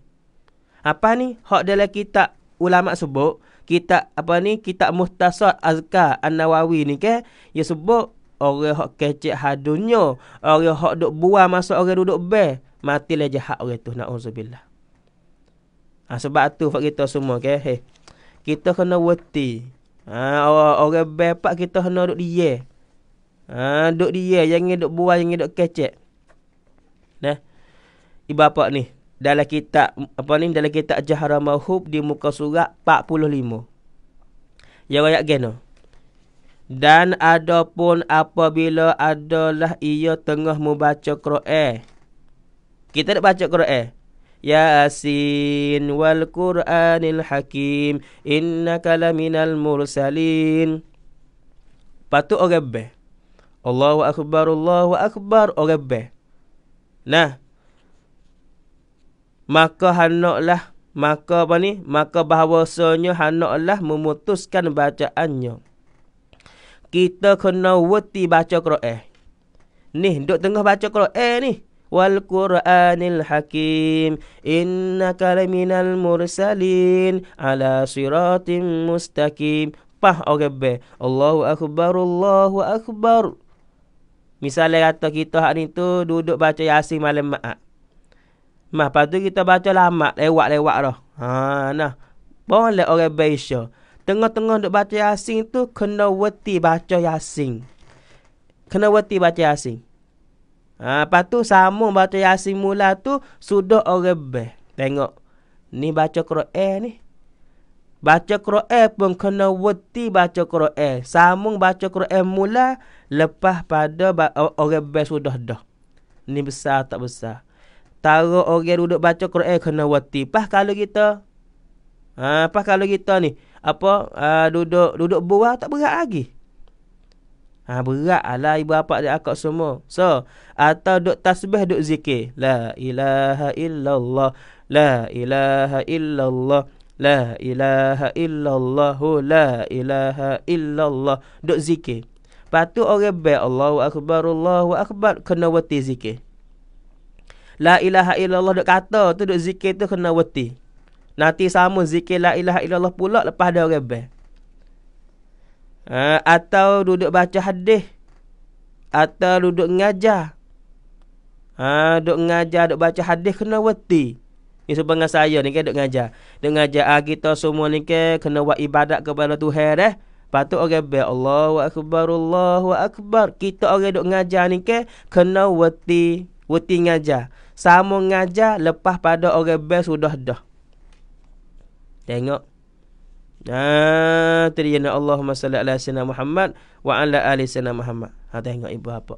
Apa ni? Hak dalam kita ulama sebut. Kita apa ni? Kita mustasad azka an-nawawi ni ke? Dia sebut orang yang kecek hak dunia, orang hak duduk buang masa orang duduk be, mati le jahat orang tu naudzubillah. Ha, sebab tu fak kita semua ke, okay? hey, kita kena wati. Ha, orang orang be kita kena duk diye. Ha, duk diye yang duduk buang yang duduk kecik. Nah. Ibu apa ni? Dalam kitab apa ni? Dalam kitab Jahra Mahub di muka surat 45. Yang ayat gena. No? Dan adapun apabila adalah ia tengah membaca Quran. Kita nak baca Quran. Yasin wal Quranil Hakim innaka laminal mursalin. Patu orang be. Allahu akbar Allahu akbar orang be. Nah. Maka hanoklah maka apa ni? Maka bahawasanya hanoklah memutuskan bacaannya kita kena wati baca Quran. Ni duduk tengah baca Quran ni. Wal Quranil Hakim innaka laminal mursalin ala siratim mustaqim. Pah orang oh, okay, be. Allahu akbar Allahu akbar. Misalnya kata kita hari tu duduk baca Yasin malam Ma'at. Mah, lepas tu kita baca lama, lewat-lewat dah. Ha, nah. Boleh orang okay, baca. Tengah-tengah duk baca Yasin tu kena weti baca Yasin. Kena weti baca Yasin. Ha, lepas tu sama baca Yasin mula tu sudah orang beh. Tengok. Ni baca Quran ni. Baca Quran pun kena weti baca Quran. Samung baca Quran mula lepas pada ba- orang beh sudah dah. Ni besar tak besar. Taruh orang duduk baca Quran kena weti. Pas kalau kita. Ha, pas kalau kita ni apa uh, duduk duduk bawah tak berat lagi. Ha berat lah ibu bapa dia akak semua. So atau duk tasbih duk zikir. La ilaha illallah. La ilaha illallah. La ilaha illallah. La ilaha illallah. Duk zikir. Patu orang baik Allahu akbar Allahu akbar kena wati zikir. La ilaha illallah duk kata tu duk zikir tu kena wati. Nanti sama zikir la ilaha illallah pula lepas dia orang ber, Ha, atau duduk baca hadis. Atau duduk ngajar. Ha, duduk ngajar, duduk baca hadis kena wati. Ini sebenarnya saya ni kan duduk ngajar. Duduk ngajar ah, kita semua ni kan kena buat ibadat kepada Tuhan eh. Patut orang okay, bel Allahu akbar Allahu akbar. Kita orang duduk ngajar ni ke kan kena wati, wati ngajar. Sama ngajar lepas pada orang okay, sudah dah. Tengok. Nah, tadi yang Allahumma salli ala sayyidina Muhammad wa ala ali sayyidina Muhammad. Ha tengok ibu apa.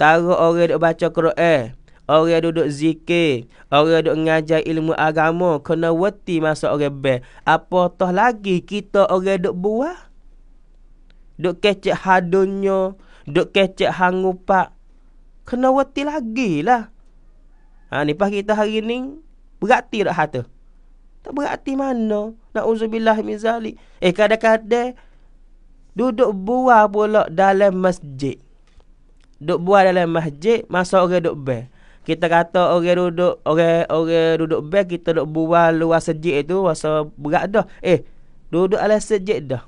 Taruh orang duk baca Quran, orang duduk zikir, orang duduk ngajar ilmu agama kena wati masa orang ber. Apa toh lagi kita orang duk buah? Duk kecek hadunya, duk kecek hangupak. Kena wati lagi lah. Ha ni pas kita hari ni berarti dak hatu. Tak berhati mana. Na'udzubillah min zalik. Eh kadang-kadang. Duduk buah pula dalam masjid. Duduk buah dalam masjid. Masa orang duduk ber. Kita kata orang duduk. Orang, orang duduk ber. Kita duduk buah luar sejik itu. Masa berat dah. Eh. Duduk ala sejik dah.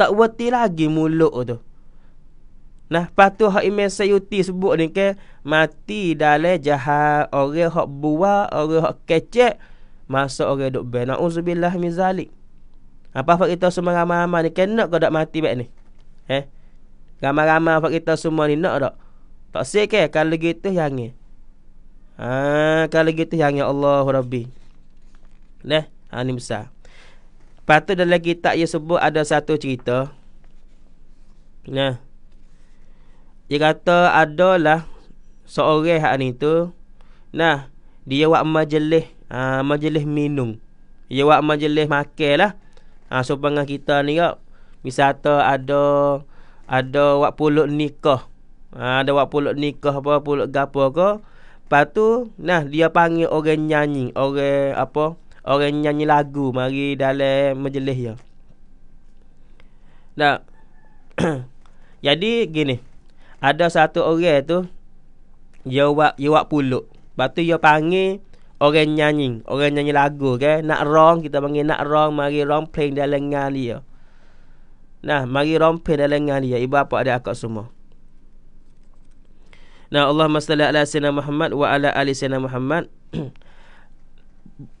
Tak wati lagi mulut tu. Nah, patu hak imam Sayuti sebut ni ke mati dalam jahat orang hak buah, orang hak kecek, masa orang duk ben nauzubillah min zalik apa fak kita semua ramai-ramai ni kena ke dak mati baik ni eh ramai-ramai fak kita semua ni nak dak tak sik ke kalau gitu yang ni ha kalau gitu yang ya Allah rabbi neh ha ni besar patut dalam kitab ia sebut ada satu cerita nah dia kata adalah seorang hak ni tu nah dia buat majlis uh, majlis minum. Ya wak majlis makan lah. Uh, so pengah kita ni kak. Misata ada ada wak pulut nikah. Uh, ada wak pulut nikah apa, pulut gapa ke. Lepas tu, nah dia panggil orang nyanyi. Orang apa? Orang nyanyi lagu mari dalam majlis ya. Nah. Jadi gini. Ada satu orang tu. Dia wak, dia wak puluk. Lepas tu dia panggil orang nyanyi, orang nyanyi lagu ke, okay? nak rong kita panggil nak rong, mari rong playing dalam lengan dia. Nah, mari rong playing dalam lengan dia. Ibu apa ada akak semua. Nah, Allahumma salli ala sayyidina Muhammad wa ala ali sayyidina Muhammad.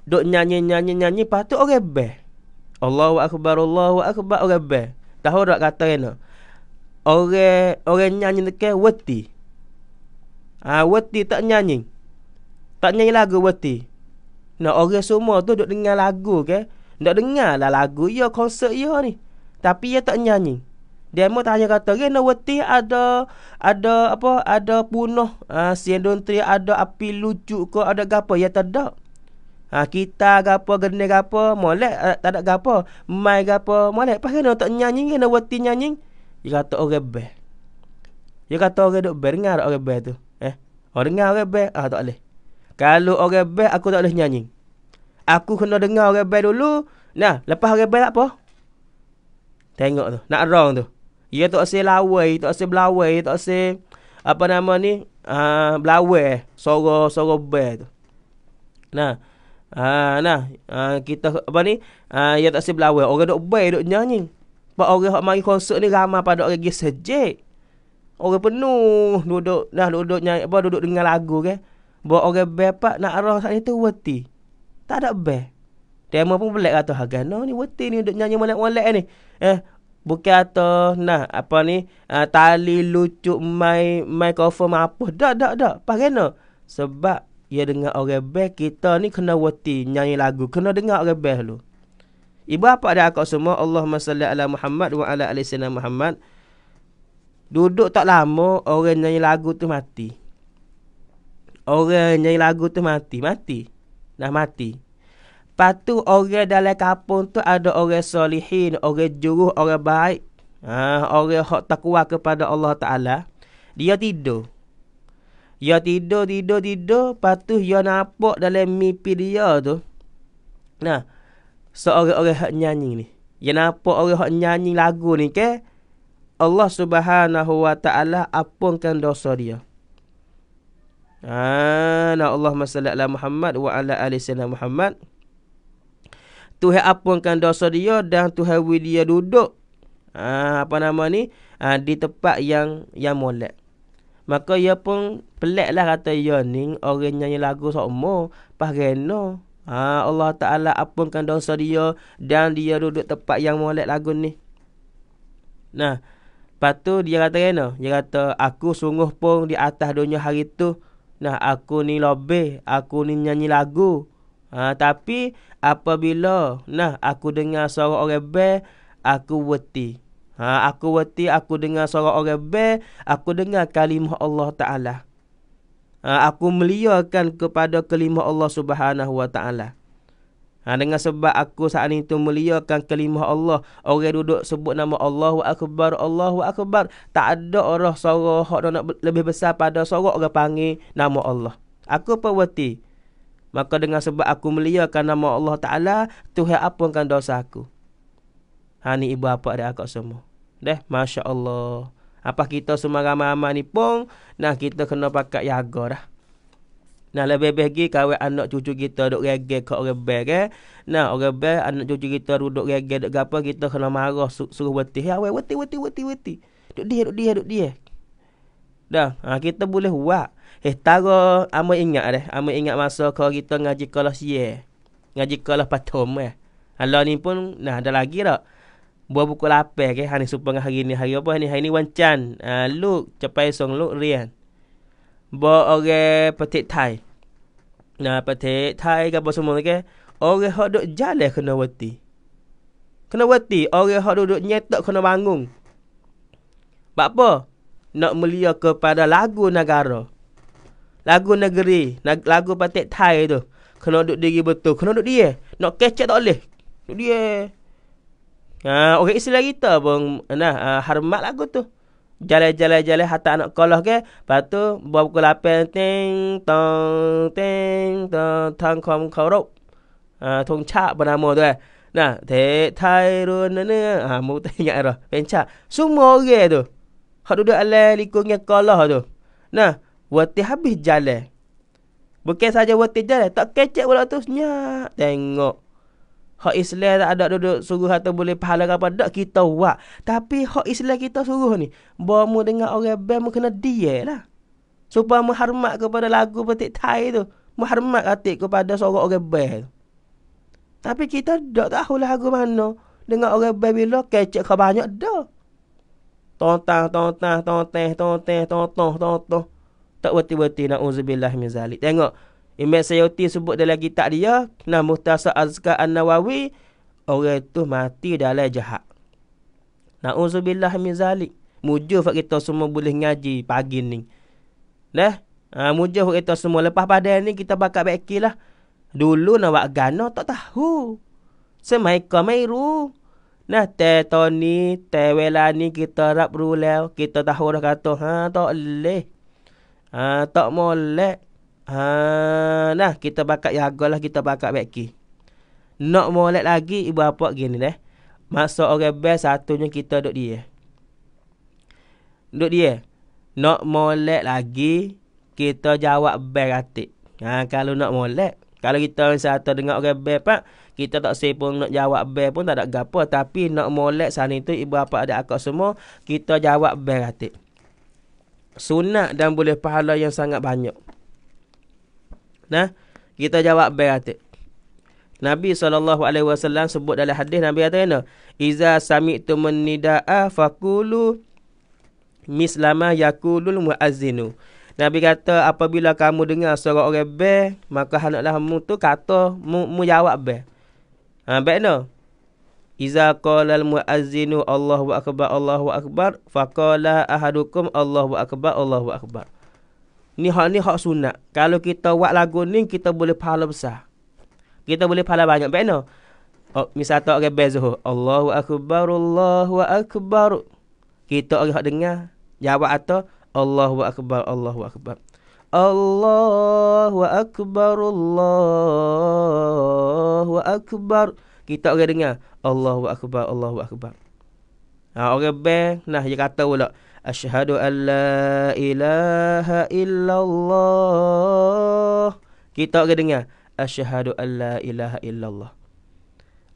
Dok nyanyi-nyanyi nyanyi patu orang okay, be. Allahu akbar, Allahu akbar orang okay, be. Tahu tak kata kena? Orang orang nyanyi dekat Wati, Ah, wati tak nyanyi tak nyanyi lagu berarti. Nak orang semua tu duk dengar lagu ke? Nak dengar lah lagu ya konsert ya ni. Tapi ia tak nyanyi. Dia mahu tanya kata, "Ren berarti ada ada apa? Ada punoh, ah uh, sendon tri ada api lucu ke ada gapo?" Ya tak ada. Ha, kita gapo gende gapo molek uh, tak ada gapo mai gapo molek pas kena tak nyanyi kena wati nyanyi dia kata orang okay, be dia kata orang okay, dok berengar orang okay, be tu eh orang oh, dengar orang okay, be ah tak boleh kalau orang baik aku tak boleh nyanyi. Aku kena dengar orang baik dulu. Nah, lepas orang baik apa? Tengok tu, nak rong tu. Ia tak asal lawai, tak asal belawai, tak asal apa nama ni? Ah, uh, belawai, sorok-sorok baik tu. Nah. Ah, uh, nah, uh, kita apa ni? Ah, uh, ia tak asy belawai, orang dok baik dok nyanyi. Pak orang hok mari konsert ni ramai pada orang gi sejek. Orang penuh duduk, nah duduk nyanyi apa duduk dengar lagu ke. Kan? Buat orang bepak nak arah saat itu wati, Tak ada bepak. Tema pun pelik kata Hagan. No ni wati ni duduk nyanyi malak-malak ni. Eh. Bukan atau nah apa ni uh, tali lucu mai mai cover apa dak dak dak pasal sebab ia dengar orang bel kita ni kena wati nyanyi lagu kena dengar orang bel lu ibu apa ada aku semua Allahumma salli ala Muhammad wa ala ali sayyidina Muhammad duduk tak lama orang nyanyi lagu tu mati Orang nyanyi lagu tu mati Mati Dah mati Patu tu orang dalam kampung tu Ada orang solihin Orang juruh Orang baik ha, Orang hak takwa kepada Allah Ta'ala Dia tidur Dia tidur, tidur, tidur patu tu dia nampak dalam mimpi dia tu Nah Seorang-orang so, hak nyanyi ni Dia nampak orang hak nyanyi lagu ni ke Allah subhanahu wa ta'ala apungkan dosa dia. Ana Allah salli ala Muhammad wa ala ali sayyidina Muhammad. Tuhan apungkan dosa dia dan Tuhan wi dia duduk. Ha, apa nama ni? Ha, di tempat yang yang molek. Maka ia pun peliklah kata ia ya ni orang nyanyi lagu sokmo pas reno. Ah, Allah Ta'ala apungkan dosa dia dan dia duduk tempat yang molek lagu ni. Nah, lepas tu dia kata reno. Dia kata aku sungguh pun di atas dunia hari tu. Nah aku ni lobeh, aku ni nyanyi lagu. Ha, tapi apabila nah aku dengar suara orang be, aku weti. Ha, aku weti aku dengar suara orang be, aku dengar kalimah Allah Taala. Ha, aku meliarkan kepada kalimah Allah Subhanahu Wa Taala. Ha, dengan sebab aku saat itu muliakan kelimah Allah. Orang duduk sebut nama Allah wa akbar, Allah wa akbar. Tak ada orang sorok yang nak lebih besar pada sorok orang panggil nama Allah. Aku perwati. Maka dengan sebab aku muliakan nama Allah Ta'ala, Tuhan apunkan dosa aku. Ha, ni ibu apa ada aku semua. Dah, Masya Allah. Apa kita semua ramai-ramai ni pun, nah kita kena pakai jaga dah. Nah, lebih lebih lagi kawan anak cucu kita duk gege ke orang bel ke. Eh? Nah, orang bel anak cucu kita duduk gege duk gapo kita kena marah su suruh wetih. Ya, awek wetih wetih wetih wetih. Duk dia duk dia duk dia. Dah, ha, kita boleh buat. Eh, tara amo ingat deh. Amo ingat masa kau kita ngaji kelas ye. Eh? Ngaji kelas patom eh. Hala ni pun nah ada lagi dak. Buat buku lapar ke. Eh? Hari supaya hari ni. Hari apa ni? Hari ni wancan. Uh, ah, look. Cepai song look. Rian bo orang petik thai nah petik thai ke apa semua ke orang hok duk jalan kena wati kena wati orang hok duduk nyetok kena bangun bak apa nak melihat kepada lagu negara lagu negeri lagu petik thai tu kena duk diri betul kena duk dia nak kecek tak boleh duk dia Ha, orang istilah kita pun nah, uh, hormat lagu tu jalan-jalan-jalan hatta anak kolah ke lepas tu buat pukul 8 ting tong ting tong tang kom korop uh, tong ha, cak bernama tu eh nah teh Thai ru na ha, na ah mu te ingat dah pencak semua orang tu hak duduk alai likungnya kolah tu nah wati habis jalan bukan saja wati jalan tak kecek pula tu senyap tengok hak Islam tak ada duduk suruh atau boleh pahala apa dak kita buat. Tapi hak Islam kita suruh ni, bermu dengan orang bel mu kena lah. Supaya menghormat kepada lagu petik tai tu. Menghormat atik kepada seorang orang bel. Tapi kita dak tahu lagu mana dengan orang bel bila kecek ke banyak dah. Tontang, tontang, tontang, tontang, tonteh, tonteh. Tak berhenti-berhenti, na'udzubillah min zalik. Tengok, Imam Sayyuti sebut dalam kitab dia, nah Muhtasar Azkar An-Nawawi, orang itu mati dalam jahat. Nauzubillah min zalik. Mujur fak kita semua boleh ngaji pagi ni. Nah, ha, mujur fak kita semua lepas pada ni kita bakal baiki lah. Dulu nak buat gano tak tahu. Semaika mairu. Nah, teh toni, teh welani kita rap rulau. Kita tahu dah kata, ha, tak boleh. Ha, tak boleh. Ha nah kita bakat jagalah kita bakat beki. Nak molek lagi ibu apa gini deh. Masa orang best satunya kita duduk dia. Duduk dia. Nak molek lagi kita jawab best atik. Ha kalau nak molek, kalau kita satu dengar orang best pak, kita tak sepung nak jawab best pun tak ada gapo tapi nak molek sana itu ibu apa ada akak semua kita jawab best atik. Sunat dan boleh pahala yang sangat banyak. Nah, kita jawab berhati. Nabi SAW sebut dalam hadis Nabi kata kena. Iza samitu menida'a fakulu mislama yakulul muazinu." Nabi kata apabila kamu dengar suara orang be, maka hendaklah mu tu kata mu, mu jawab be. Ha be no. Iza qala muazinu Allahu akbar Allahu akbar faqala ahadukum Allahu akbar Allahu akbar. Ni hak ni hak sunat. Kalau kita buat lagu ni, kita boleh pahala besar. Kita boleh pahala banyak. Bagaimana? Oh, misal tak orang bezuh. Allahu Akbar, Allahu Akbar. Kita orang hak dengar. Jawab atau? Allahu Akbar, Allahu Akbar. Allahu Akbar, Allahu Akbar. Kita orang dengar. Allahu Akbar, Allahu Akbar. Ha, orang bang. Nah, dia kata pula. أشهد أن لا إله إلا kita akan dengar asyhadu an la ilaha illallah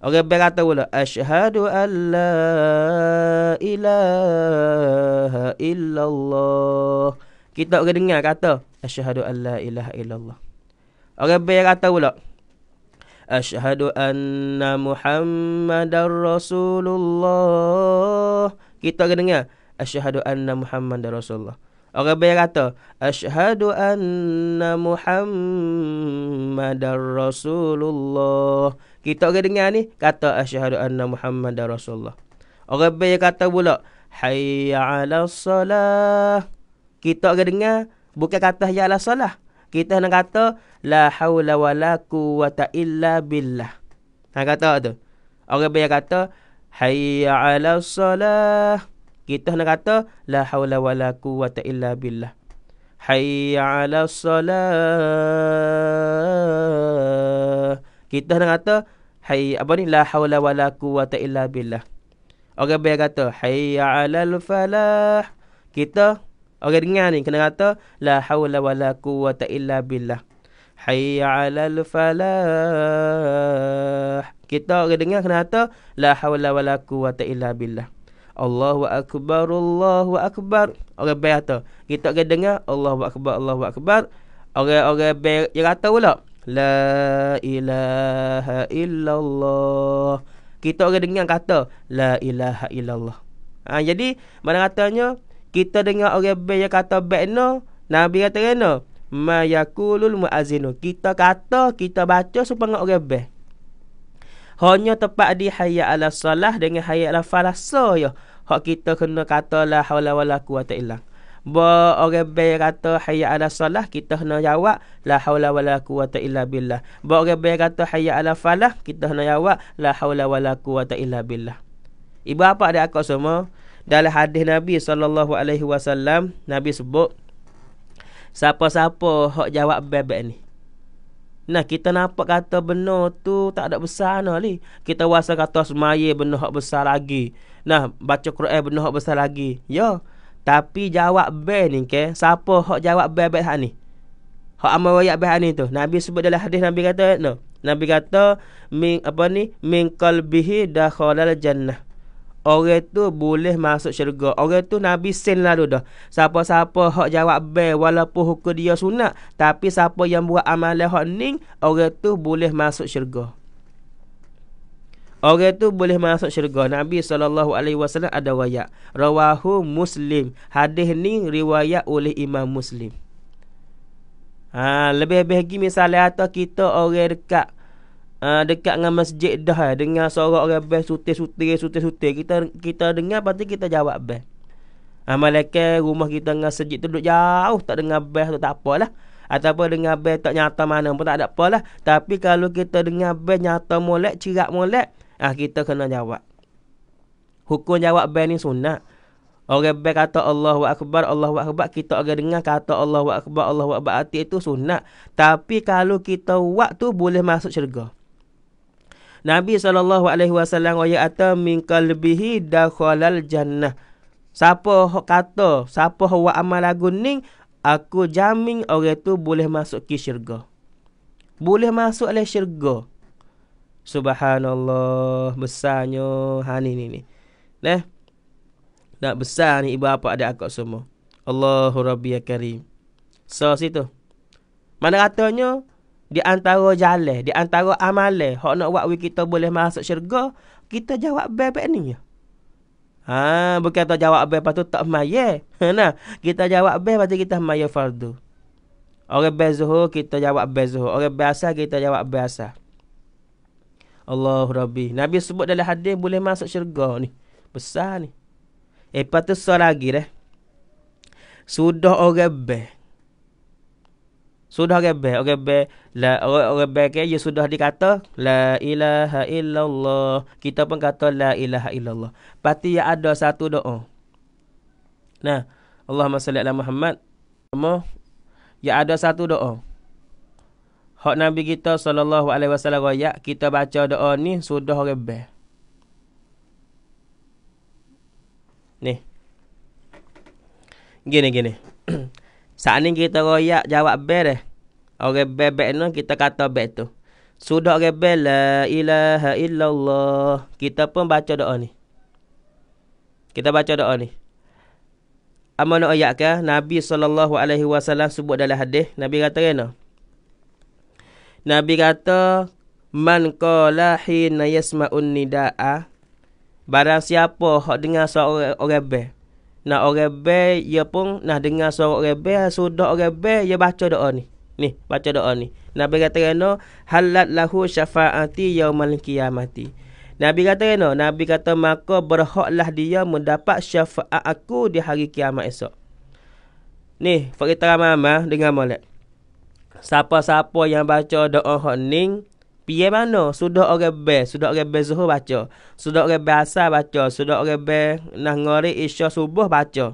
orang berkata pula lah. asyhadu an la ilaha illallah kita akan dengar kata asyhadu an la ilaha illallah orang berkata pula lah. asyhadu anna muhammadar rasulullah kita akan dengar asyhadu anna muhammadar rasulullah orang bayar kata asyhadu anna muhammadar rasulullah kita orang dengar ni kata asyhadu anna muhammadar rasulullah orang bayar kata pula hayya ala salah kita orang dengar bukan kata hayya ala salah kita nak kata la haula wala quwwata illa billah Ha kata tu. Orang bayar kata hayya ala salah. Kita nak kata la haula wala quwata illa billah. Hayya 'ala solah. Kita nak kata hayya apa ni la haula wala quwata illa billah. Orang bayar kata hayya 'ala falah. Kita orang dengar ni kena kata la haula wala quwata illa billah. Hayya 'ala falah. Kita orang dengar kena kata la haula wala quwata illa billah. Allahu akbar Allahu akbar orang bayar tu kita akan dengar Allahu akbar Allahu akbar orang-orang bayar yang kata pula la ilaha illallah kita akan dengar kata la ilaha illallah ha, jadi mana katanya kita dengar orang bayar yang kata bayar Nabi kata kena ma yakulul kita kata kita baca supaya orang bayar hanya tepat di hayat ala salah dengan hayat ala falasa ya. Hak kita kena kata la hawla wala quwata illa. Ba orang bay kata hayat ala salah kita kena jawab la hawla wala quwata illa billah. Ba orang bay kata hayat ala falah kita kena jawab la hawla wala quwata illa billah. Ibu apa ada akak semua? Dalam hadis Nabi sallallahu alaihi wasallam Nabi sebut siapa-siapa hak jawab bebek ni. Nah kita nampak kata benar tu tak ada besar nah li. Kita rasa kata semaya benar hak besar lagi. Nah baca Quran benar hak besar lagi. Ya. Tapi jawab be ni ke siapa hak jawab be be ni? Hak amal wayak be ni tu. Nabi sebut dalam hadis Nabi kata no. Nabi kata min apa ni? Min qalbihi dakhala jannah orang tu boleh masuk syurga. Orang tu Nabi sin lah tu dah. Siapa-siapa hak jawab bel walaupun hukum dia sunat. Tapi siapa yang buat amalan hak ning, orang tu boleh masuk syurga. Orang tu boleh masuk syurga. Nabi SAW ada wayak. Rawahu Muslim. Hadis ni riwayat oleh Imam Muslim. Ha, lebih-lebih lagi misalnya atau kita orang dekat uh, dekat dengan masjid dah eh. dengar suara orang bas sutir-sutir sutir-sutir kita kita dengar pasti kita jawab bas Ah malaikat rumah kita dengan masjid tu duduk jauh tak dengar bas tu tak apalah. Ataupun dengar bas tak nyata mana pun tak ada apalah. Tapi kalau kita dengar bas nyata molek cirak molek, ah kita kena jawab. Hukum jawab bas ni sunat. Orang bas kata Allah wa akbar, Allah wa akbar, kita orang dengar kata Allah wa akbar, Allah wa akbar arti itu sunat. Tapi kalau kita waktu boleh masuk syurga. Nabi saw. alaihi wasallam wa ya'ta min qalbihi dakhalal jannah. Siapa kata, siapa wa amal lagu ni, aku jamin orang tu boleh masuk ke syurga. Boleh masuk ke syurga. Subhanallah, besarnya ha ni ni. Neh. Nak besar ni ibu apa ada aku semua. Allahu rabbiyakarim. So situ. Mana katanya di antara jalan, di antara amalan hak nak buat kita boleh masuk syurga, kita jawab baik-baik ni. Ha, bukan tak jawab baik patut tak maye. nah, kita jawab baik patut kita maye fardu. Orang bezuhu kita jawab bezuhu, orang biasa kita jawab biasa. Allah Rabbi. Nabi sebut dalam hadis boleh masuk syurga ni. Besar ni. Eh patut so lagi deh. Sudah orang baik sudah gebeh orang be la orang be ke ya sudah dikata la ilaha illallah kita pun kata la ilaha illallah pasti ya ada satu doa nah Allahumma salli ala Muhammad semua, ya ada satu doa hak nabi kita sallallahu alaihi wasallam ya kita baca doa ni sudah gebeh Nih. Gini gini. Saat ni kita royak jawab ber eh. Orang bebek ni kita kata bek tu. Sudah orang ber la ilaha illallah. Kita pun baca doa ni. Kita baca doa ni. Apa ayat ke? Nabi SAW sebut dalam hadis. Nabi kata kena. Nabi kata. Man kola hina yasma'un nida'a. Barang siapa yang dengar seorang orang ber. Nah orang bel ia ya pun nak dengar suara orang bel sudah orang bel ia ya baca doa ni ni baca doa ni nabi kata kena halat lahu syafaati yaumil qiyamati Nabi kata kena, Nabi kata maka berhaklah dia mendapat syafaat aku di hari kiamat esok. Ni, fakta mama dengan molek. Siapa-siapa yang baca doa hening Pihak mana? Sudah orang ber sudah orang be baca. Sudah orang be baca, sudah orang ber nah ngori isya subuh baca.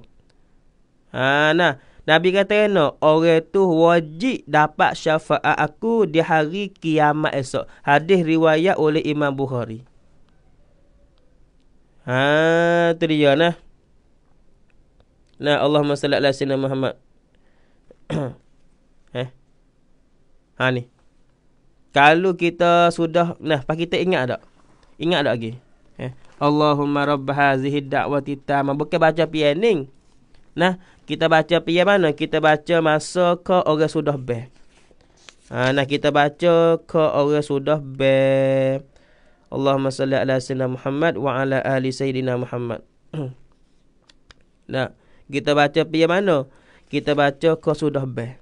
Ha nah. Nabi kata no, orang tu wajib dapat syafaat aku di hari kiamat esok. Hadis riwayat oleh Imam Bukhari. Ah, tu dia nah. Nah Allahumma salli ala Muhammad. eh. Ha ni. Kalau kita sudah nah pak kita ingat tak? Ingat tak lagi? Eh, Allahumma rabb hadhihi da'wati tamma. Bukan baca pianing. Nah, kita baca pian mana? Kita baca masa ke orang sudah be. Ha, nah kita baca ke orang sudah be. Allahumma salli ala sayyidina Muhammad wa ala ali sayyidina Muhammad. nah, kita baca pian mana? Kita baca ke sudah be.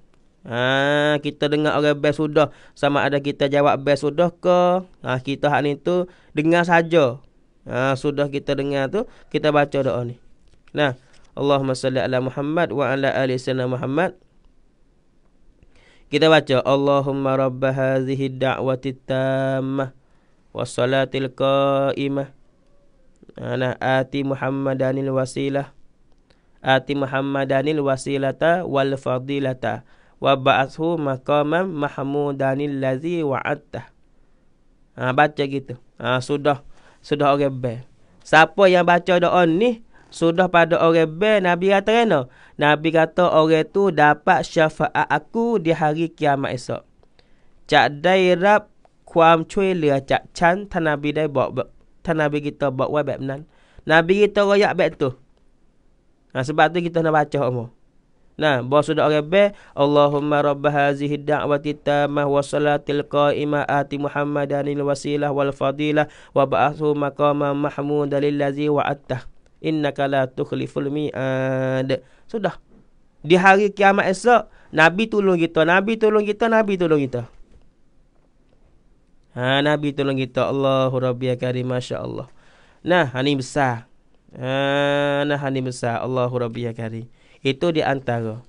Ha, kita dengar orang best sudah sama ada kita jawab best sudah ke ha, kita hari itu dengar saja ha, sudah kita dengar tu kita baca doa ni nah Allahumma salli ala Muhammad wa ala ali sayyidina Muhammad kita baca Allahumma rabb hadhihi da'wati tamma wassalatil qa'imah ha, nah ati Muhammadanil wasilah ati Muhammadanil wasilata wal fadilata wa ba'athu maqaman mahmudan allazi wa'adta. Ha, baca gitu. Ha, sudah sudah orang ber. Siapa yang baca doa ni sudah pada orang ber. Nabi kata kena. Nabi kata orang tu dapat syafaat aku di hari kiamat esok. Cak dai rap kuam cuy lia cak chan tan Nabi dai bok bok. Tan Nabi kita bok wa bab nan. Nabi kita royak bab tu. Ha, sebab tu kita nak baca omong. Nah, bawa sudah orang be. Allahumma rabb hazihi da'wati tammah wa salatil qa'imah ati Muhammadanil wasilah wal fadilah wa ba'athu maqaman mahmudan lil wa attah. Inna la tukhliful mi'ad. Sudah. Di hari kiamat esok, Nabi tolong kita, Nabi tolong kita, Nabi tolong kita. Ha, Nabi tolong kita. Allahu Rabbi ya Karim, Masya Allah. Nah, ini besar. Ha, nah, ini besar. Allahu Rabbi ya itu di antara.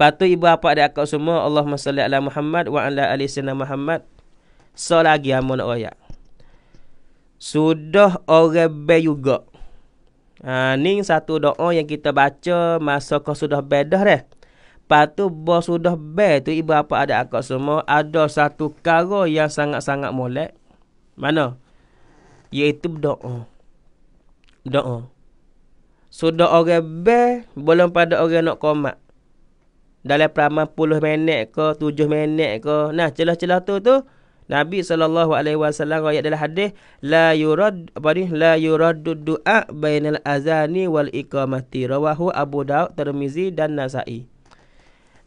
Patut ibu bapa dan akak semua Allahumma salli ala Muhammad wa ala ali sayyidina Muhammad. So lagi amun royak. Sudah orang be juga. Ha, ni satu doa yang kita baca masa kau sudah bedah dah. Patu bo sudah be tu ibu bapa ada akak semua ada satu kara yang sangat-sangat molek. Mana? Iaitu doa. Doa sudah orang be belum pada orang nak komat. Dalam peramah puluh minit ke, tujuh minit ke. Nah, celah-celah tu tu, Nabi SAW rakyat dalam hadis, La yurad, apa ni? La yuraddu du'a bainal azani wal ikamati Rawahu Abu Daud, Tirmizi dan Nasai.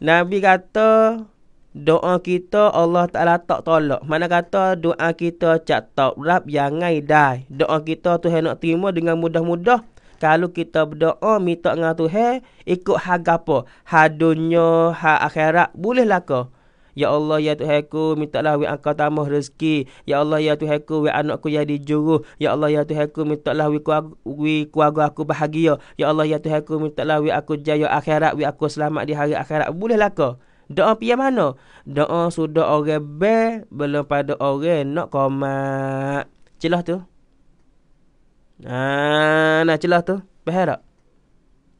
Nabi kata, doa kita Allah Ta'ala tak tolak. Mana kata doa kita cak tak rap yang ngai dai. Doa kita tu nak terima dengan mudah-mudah. Kalau kita berdoa minta dengan Tuhan ikut hak apa? Hak dunia, hak akhirat bolehlah ke? Ya Allah ya Tuhanku mintalah wi angka tambah rezeki. Ya Allah ya Tuhanku wi anakku jadi juru. Ya Allah ya Tuhanku mintalah wi ku aku aku bahagia. Ya Allah ya Tuhanku mintalah wi aku jaya akhirat wi aku selamat di hari akhirat. Bolehlah ke? Doa pi mana? Doa sudah orang be belum pada orang nak komat. Celah tu nah celah tu. Faham tak?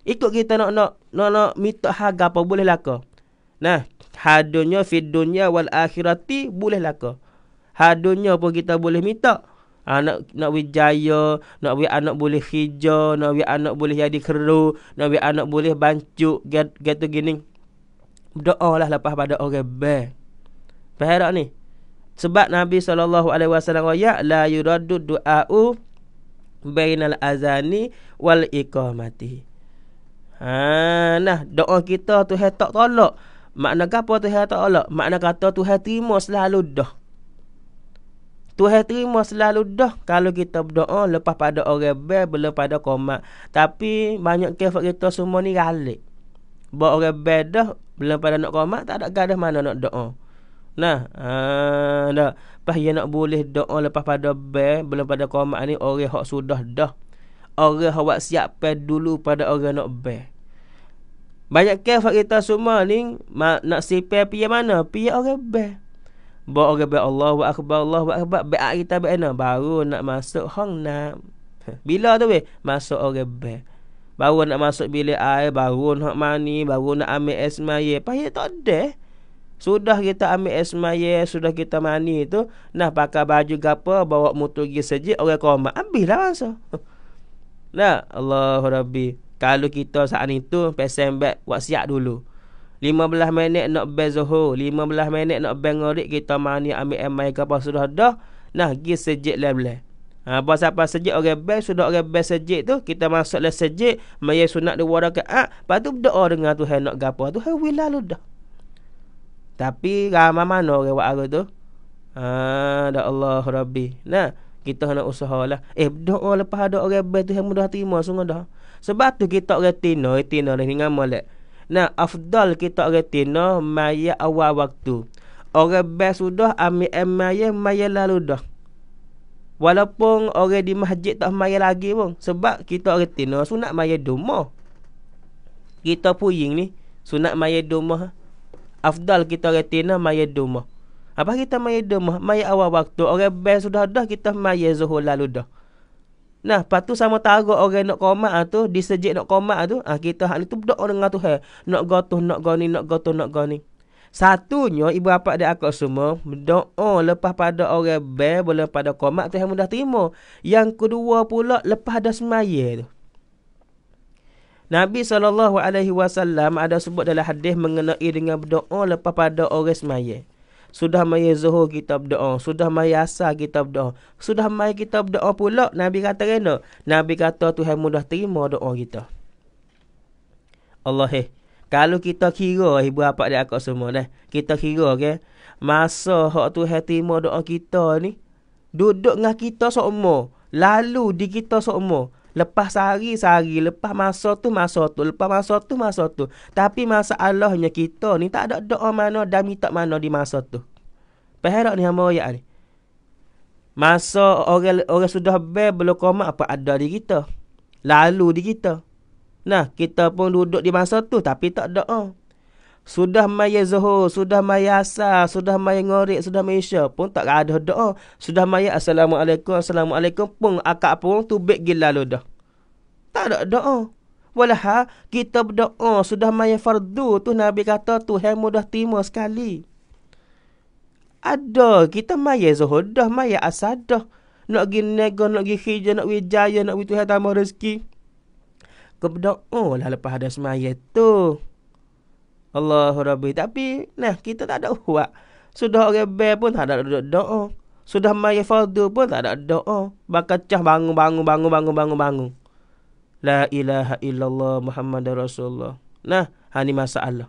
Ikut kita nak nak nak nak minta harga apa boleh laka. Nah, hadunya fi dunya wal akhirati boleh laka. Hadunya pun kita boleh minta. Ha, nak nak berjaya, nak buat anak boleh hijau, nak buat anak boleh jadi keru, nak buat anak boleh bancuk, get get tu gini. Doa lah lepas pada orang be. Faham tak ni? Sebab Nabi SAW alaihi wasallam wa ya, la yuraddu du'a'u bainal azani wal iqamati. Ha nah doa kita tu hai tak tolak. Makna apa tu hai tak tolak? Makna kata tu hai terima selalu dah. Tu hai terima selalu dah kalau kita berdoa lepas pada orang ber belum pada koma. Tapi banyak kefak kita semua ni galik. Buat orang ber dah belum pada nak koma tak ada gadah mana nak doa. Nah, ha, eh, dak. Pas ia nak boleh doa lepas pada be, belum pada qomat ni orang hak sudah dah. Orang hak siap dulu pada orang nak be, Banyak ke fakta semua ni nak sipai pihak mana? Pihak orang be, Ba orang be Allah wa akbar Allah wa akbar be kita be ana baru nak masuk hang nak. Bila tu be masuk orang be, Baru nak masuk bilik air, baru nak mani, baru nak ambil esmaye. Payah tak deh. Sudah kita ambil esmaya, sudah kita mani itu. Nah, pakai baju gapa, bawa motor pergi saja. Orang kau ambil, lah masa. Nah, Allahu Rabbi. Kalau kita saat itu, pesan back, buat siap dulu. 15 minit nak ber Zuhur, 15 minit nak ber Ngorik kita mani ambil amai ke sudah dah. Nah, gi sejik lele. Ha apa siapa sejik orang ber sudah orang ber sejik tu kita masuklah le sejik, mai sunat di warakat. Ah, patu berdoa dengan Tuhan nak gapo tu hawi lalu dah. Tapi ramai mana orang buat arah tu? Ada ah, Allah Rabbi. Nah, kita nak usaha lah. Eh, doa lepas ada orang baik tu yang mudah terima semua dah. Sebab tu kita retina, retina ni dengan molek. Nah, afdal kita orang retina maya awal waktu. Orang baik sudah ambil maya, maya lalu dah. Walaupun orang di masjid tak maya lagi pun. Sebab kita orang retina sunat mayat domah. Kita puing ni sunat maya domah. Ha? afdal kita retina maya duma apa kita maya duma maya awal waktu orang best sudah dah kita maya zuhur lalu dah Nah, patu sama tahu orang nak koma ah, tu, disejek nak koma ah, tu, ah kita hak tu bedak dengan tu hai. Nak gotoh, nak goni, nak gotoh, nak goni. Satunya ibu bapa dia akak semua berdoa oh, lepas pada orang ber boleh pada koma tu yang mudah terima. Yang kedua pula lepas dah semaya tu. Nabi SAW ada sebut dalam hadis mengenai dengan berdoa lepas pada orang semayah. Sudah maya zuhur kita berdoa. Sudah maya asal kita berdoa. Sudah maya kita berdoa pula. Nabi kata kena. Nabi kata Tuhan mudah terima doa kita. Allah eh. Kalau kita kira ibu eh, apa dia akak semua dah. Eh, kita kira ke. Okay? Masa hak tu terima doa kita ni. Duduk dengan kita semua Lalu di kita semua Lepas sehari sehari Lepas masa tu masa tu Lepas masa tu masa tu Tapi masalahnya kita ni Tak ada doa mana dan minta mana di masa tu Faham tak ni hamba ayat ni Masa orang orang sudah ber Belum koma apa ada di kita Lalu di kita Nah kita pun duduk di masa tu Tapi tak doa sudah maya zuhur, sudah maya asar, sudah maya ngorik, sudah maya isya pun tak ada doa. Sudah maya assalamualaikum, assalamualaikum pun akak pun tu baik gila lu dah. Tak ada doa. Walaha kita berdoa sudah maya fardu tu Nabi kata tu hai mudah timur sekali. Ada kita maya zuhur dah, maya asar dah. Nak pergi nego, nak pergi hijau, nak pergi jaya, nak pergi tuhan tambah rezeki. Kau berdoa lah lepas ada semaya tu. Allahu Rabbi. Tapi nah kita tak ada buat. Sudah orang bel pun tak ada duduk doa. Sudah mai fardu pun tak ada doa. Bakal cah bangun bangun bangun bangun bangun bangun. La ilaha illallah Muhammad Rasulullah. Nah, hani masalah.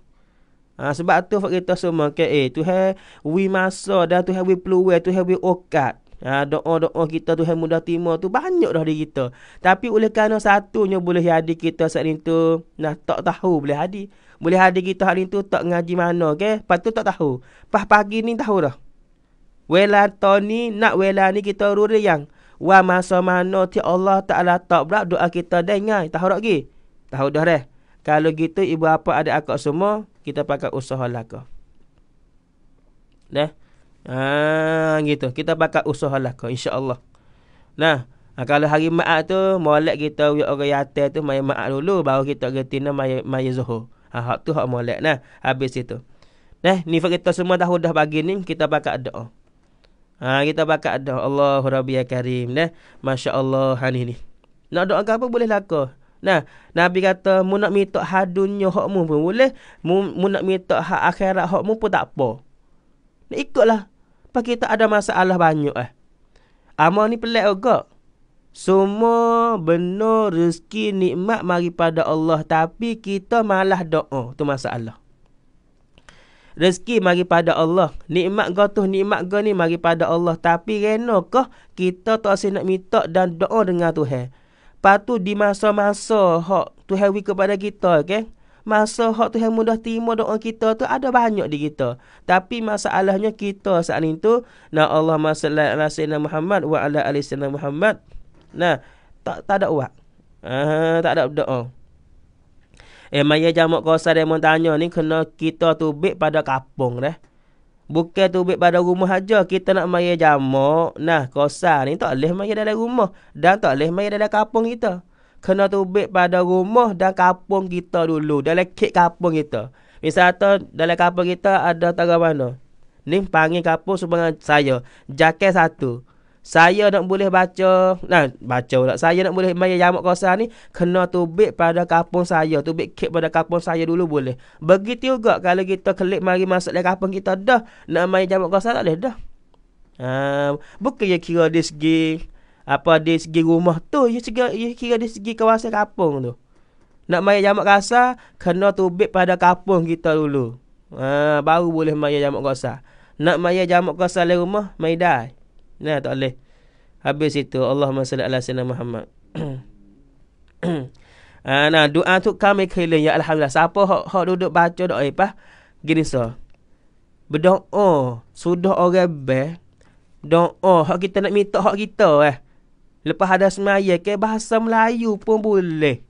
Ha, sebab tu kita semua ke okay, eh Tuhan we masa dah Tuhan we peluang Tuhan we okat. Ha, doa-doa kita tu Tuhan mudah terima tu banyak dah di kita. Tapi oleh kerana satunya boleh jadi kita saat itu nah tak tahu boleh hadir. Boleh ada kita hari tu tak ngaji mana okay? Lepas tu tak tahu Pas pagi ni tahu dah Wela Tony nak wela ni kita ruri yang Wa masa mana ti Allah Ta'ala tak berat doa kita dengar Tahu tak lagi? Tahu dah dah Kalau gitu ibu apa ada akak semua Kita pakai usaha laka Dah Ah gitu kita pakai usaha lah kau insyaallah. Nah, ah, kalau hari Maat tu molek kita we orang yatim tu mai Maat dulu baru kita gerti nama mai Zuhur. Ha hak tu hak molek nah. Habis itu. Nah, ni kita semua dah sudah bagi ni kita pakai doa. Ha kita pakai doa Allahu Rabbi ya Karim nah. Masya-Allah hari ini. Nak doa ke apa boleh lakon. Nah, Nabi kata mu nak minta hadunya hakmu pun boleh, mu, mu nak minta hak akhirat hakmu pun tak apa. Nak ikutlah. Pak kita ada masalah banyak eh. Amal ni pelik juga. Oh semua benar rezeki nikmat mari pada Allah tapi kita malah doa tu masalah. Rezeki mari pada Allah. Nikmat ga tu nikmat ga ni mari pada Allah tapi renakah kita tak asyik nak minta dan doa dengan Tuhan. Patu di masa-masa hak Tuhan wi kepada kita okey. Masa hak Tuhan mudah terima doa kita tu ada banyak di kita. Tapi masalahnya kita saat itu na Allah masallallahu alaihi Muhammad wa ala alihi Muhammad Nah, tak tak ada uat. Uh, ah, tak ada doa. Oh. Eh maya jamak kosa dia tanya ni kena kita tubik pada kapung dah. Bukan tubik pada rumah aja kita nak maya jamak. Nah, kosa ni tak boleh maya dalam rumah dan tak boleh maya dalam kapung kita. Kena tubik pada rumah dan kapung kita dulu, dalam kek kapung kita. Misal tu dalam kapung kita ada tanggal mana? Ni panggil kapung sebenarnya saya. Jaket satu saya nak boleh baca nah baca pula saya nak boleh main yamuk kosar ni kena tubik pada kapung saya tubik kek pada kapung saya dulu boleh begitu juga kalau kita klik mari masuk dalam kampung kita dah nak main yamuk kosar tak boleh dah uh, ya kira di segi apa di segi rumah tu ya segi ya kira di segi kawasan kapung tu nak main jamak kasar kena tubik pada kapung kita dulu uh, baru boleh main jamak kasar nak main jamak kasar dalam rumah main dah. Nah tak boleh. Habis itu Allahumma salli ala sayyidina Muhammad. Ah nah doa tu kami kelen ya alhamdulillah. Siapa hok hok duduk baca doa apa? Gini so. Berdoa sudah orang be doa hok kita nak minta hok kita eh. Lepas ada semaya ke bahasa Melayu pun boleh.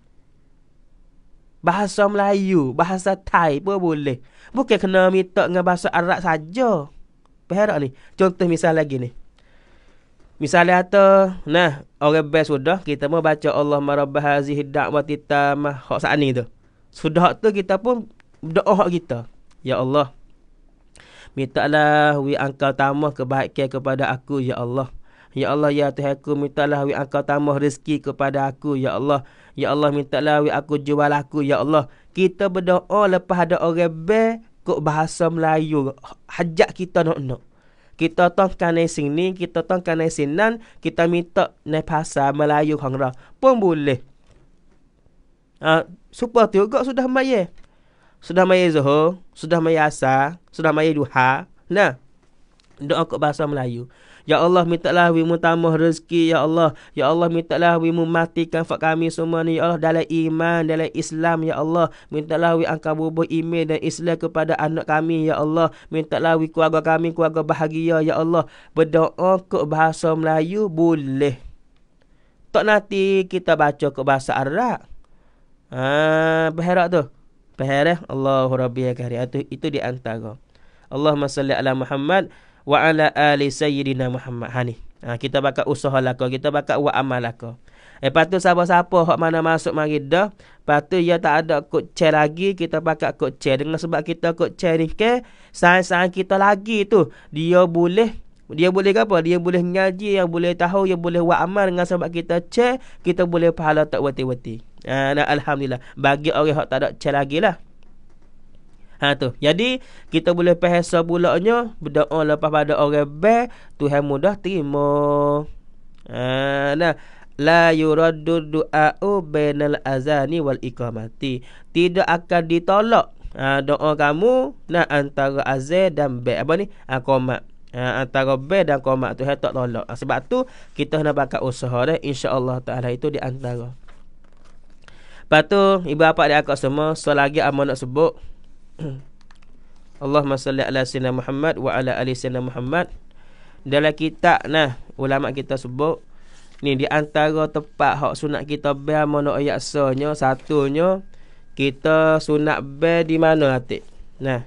Bahasa Melayu, bahasa Thai pun boleh. Bukan kena minta dengan bahasa Arab saja. Perhatikan ni. Contoh misal lagi ni. Misalnya tu, nah, orang best sudah kita mau baca Allah marabbah hazihi da'wati tamah hak saat ni tu. Sudah tu kita pun doa hak kita. Ya Allah. Mintalah wi angkau tamah kebaikan kepada aku ya Allah. Ya Allah ya Tuhanku mintalah wi angkau tamah rezeki kepada aku ya Allah. Ya Allah mintalah wi aku jual aku ya Allah. Kita berdoa lepas ada orang best kok bahasa Melayu hajat kita nak-nak. No, no kita ต้องการในสิ่งนี้คิดต้องการในสิ่งนั้นคิดมีตในภาษามลายูของเราปุ้งบุญเลยอ่าสุปติก็สุดามาเย่สุดามาเย่จะสุดามาเยาสาสุดามาเย่ดูฮานะดูอักบาษามลายู Ya Allah mintalah wimu tambah rezeki ya Allah. Ya Allah mintalah wimu matikan fak kami semua ni ya Allah dalam iman dalam Islam ya Allah. Mintalah wi angka bubuh iman dan Islam kepada anak kami ya Allah. Mintalah wi keluarga kami keluarga bahagia ya Allah. Berdoa ke bahasa Melayu boleh. Tak nanti kita baca ke bahasa Arab. Ha, berharap tu. Berharap Allahu Rabbi ya Itu di antara. Allahumma salli ala Muhammad wa ala ali sayyidina Muhammad. Ha ni. Ha, kita bakal usaha lah Kita bakal buat amal lah kau. Eh, lepas siapa-siapa hak mana masuk mari dah. Lepas tu ia ya tak ada kod chair lagi. Kita pakai kod chair. Dengan sebab kita kod chair ni ke. Sain-sain kita lagi tu. Dia boleh. Dia boleh ke apa? Dia boleh ngaji. Yang boleh tahu. Yang boleh buat amal. Dengan sebab kita chair. Kita boleh pahala tak wati-wati. Ha, nah, Alhamdulillah. Bagi orang yang tak ada chair lagi lah. Ha tu. Jadi kita boleh pahasa pulaknya berdoa lepas pada orang baik Tuhan mudah terima. Ha nah. La yuraddu du'a'u bainal azani wal iqamati. Tidak akan ditolak ha, doa kamu nah antara azan dan baik apa ni? Aqamat. Ha, ha, antara baik dan qamat tu tak tolak. Ha, sebab tu kita nak pakai usaha dah insya-Allah taala itu di antara. Lepas tu ibu bapa dia akak semua selagi amanah sebut Allahumma salli ala sayyidina Muhammad wa ala ali sayyidina Muhammad. Dalam kitab nah ulama kita sebut ni di antara tempat hak sunat kita ba mano ayasanya satunya kita sunat ba di mana atik. Nah.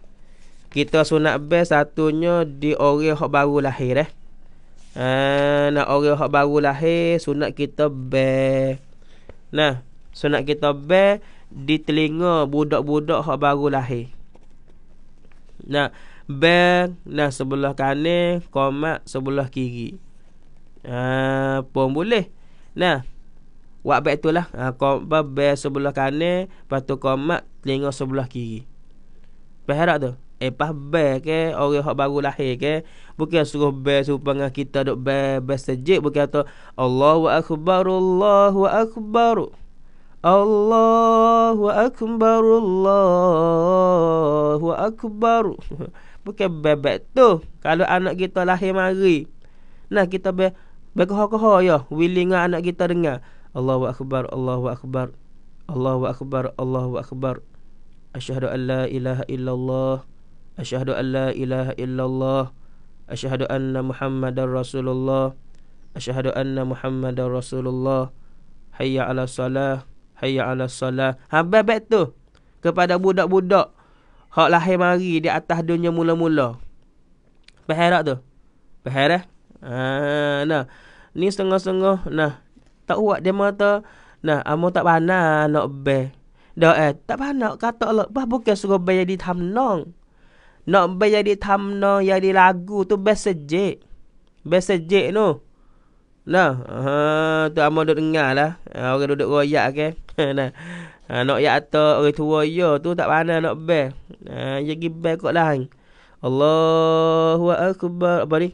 Kita sunat ba satunya di orang hak baru lahir eh. Ha, nak orang hak baru lahir sunat kita ba. Nah, sunat kita ba di telinga budak-budak hak baru lahir. Nah, bang nah sebelah kanan, komat sebelah kiri. Ah, pun boleh. Nah. Wak baik itulah. Ah, komba bang sebelah kanan, patu komat telinga sebelah kiri. Faham tu? Eh pas bear ke Orang yang baru lahir ke Bukan suruh bear Supaya kita duduk ber ber sejik Bukan tu Allahu Akbar Allahu Akbar Allahu Akbar Allahu Akbar Bukan bebek tu Kalau anak kita lahir mari Nah kita be Bekoh-koh ya Willing anak kita dengar Allahu Akbar Allahu Akbar Allahu Akbar Allahu Akbar Asyhadu an la ilaha illallah Asyhadu an la ilaha illallah Asyhadu anna Muhammadar Rasulullah Asyhadu anna Muhammadar Rasulullah Hayya ala salah Hayya ala salat. Habis baik tu. Kepada budak-budak. Hak lahir mari di atas dunia mula-mula. Perherak tu. Perherak. Ah, ha, nah. Ni setengah-setengah. Nah. Tak uat dia mata. Nah. Amu tak panah nak be. Dah eh. Tak panah. Kata Allah. Bah bukan suruh be jadi tamnong. Nak be jadi tamnong. Jadi lagu tu. Be sejik. Be sejik tu. No. Lah, uh, tu amal duduk dengar lah. Uh, orang duduk royak ke. nah. Uh, eh, nak yak atas orang tua ya tu tak pandai nak bel. Ha, uh, eh, jadi bel kot lah. Allahu Akbar. Apa ni?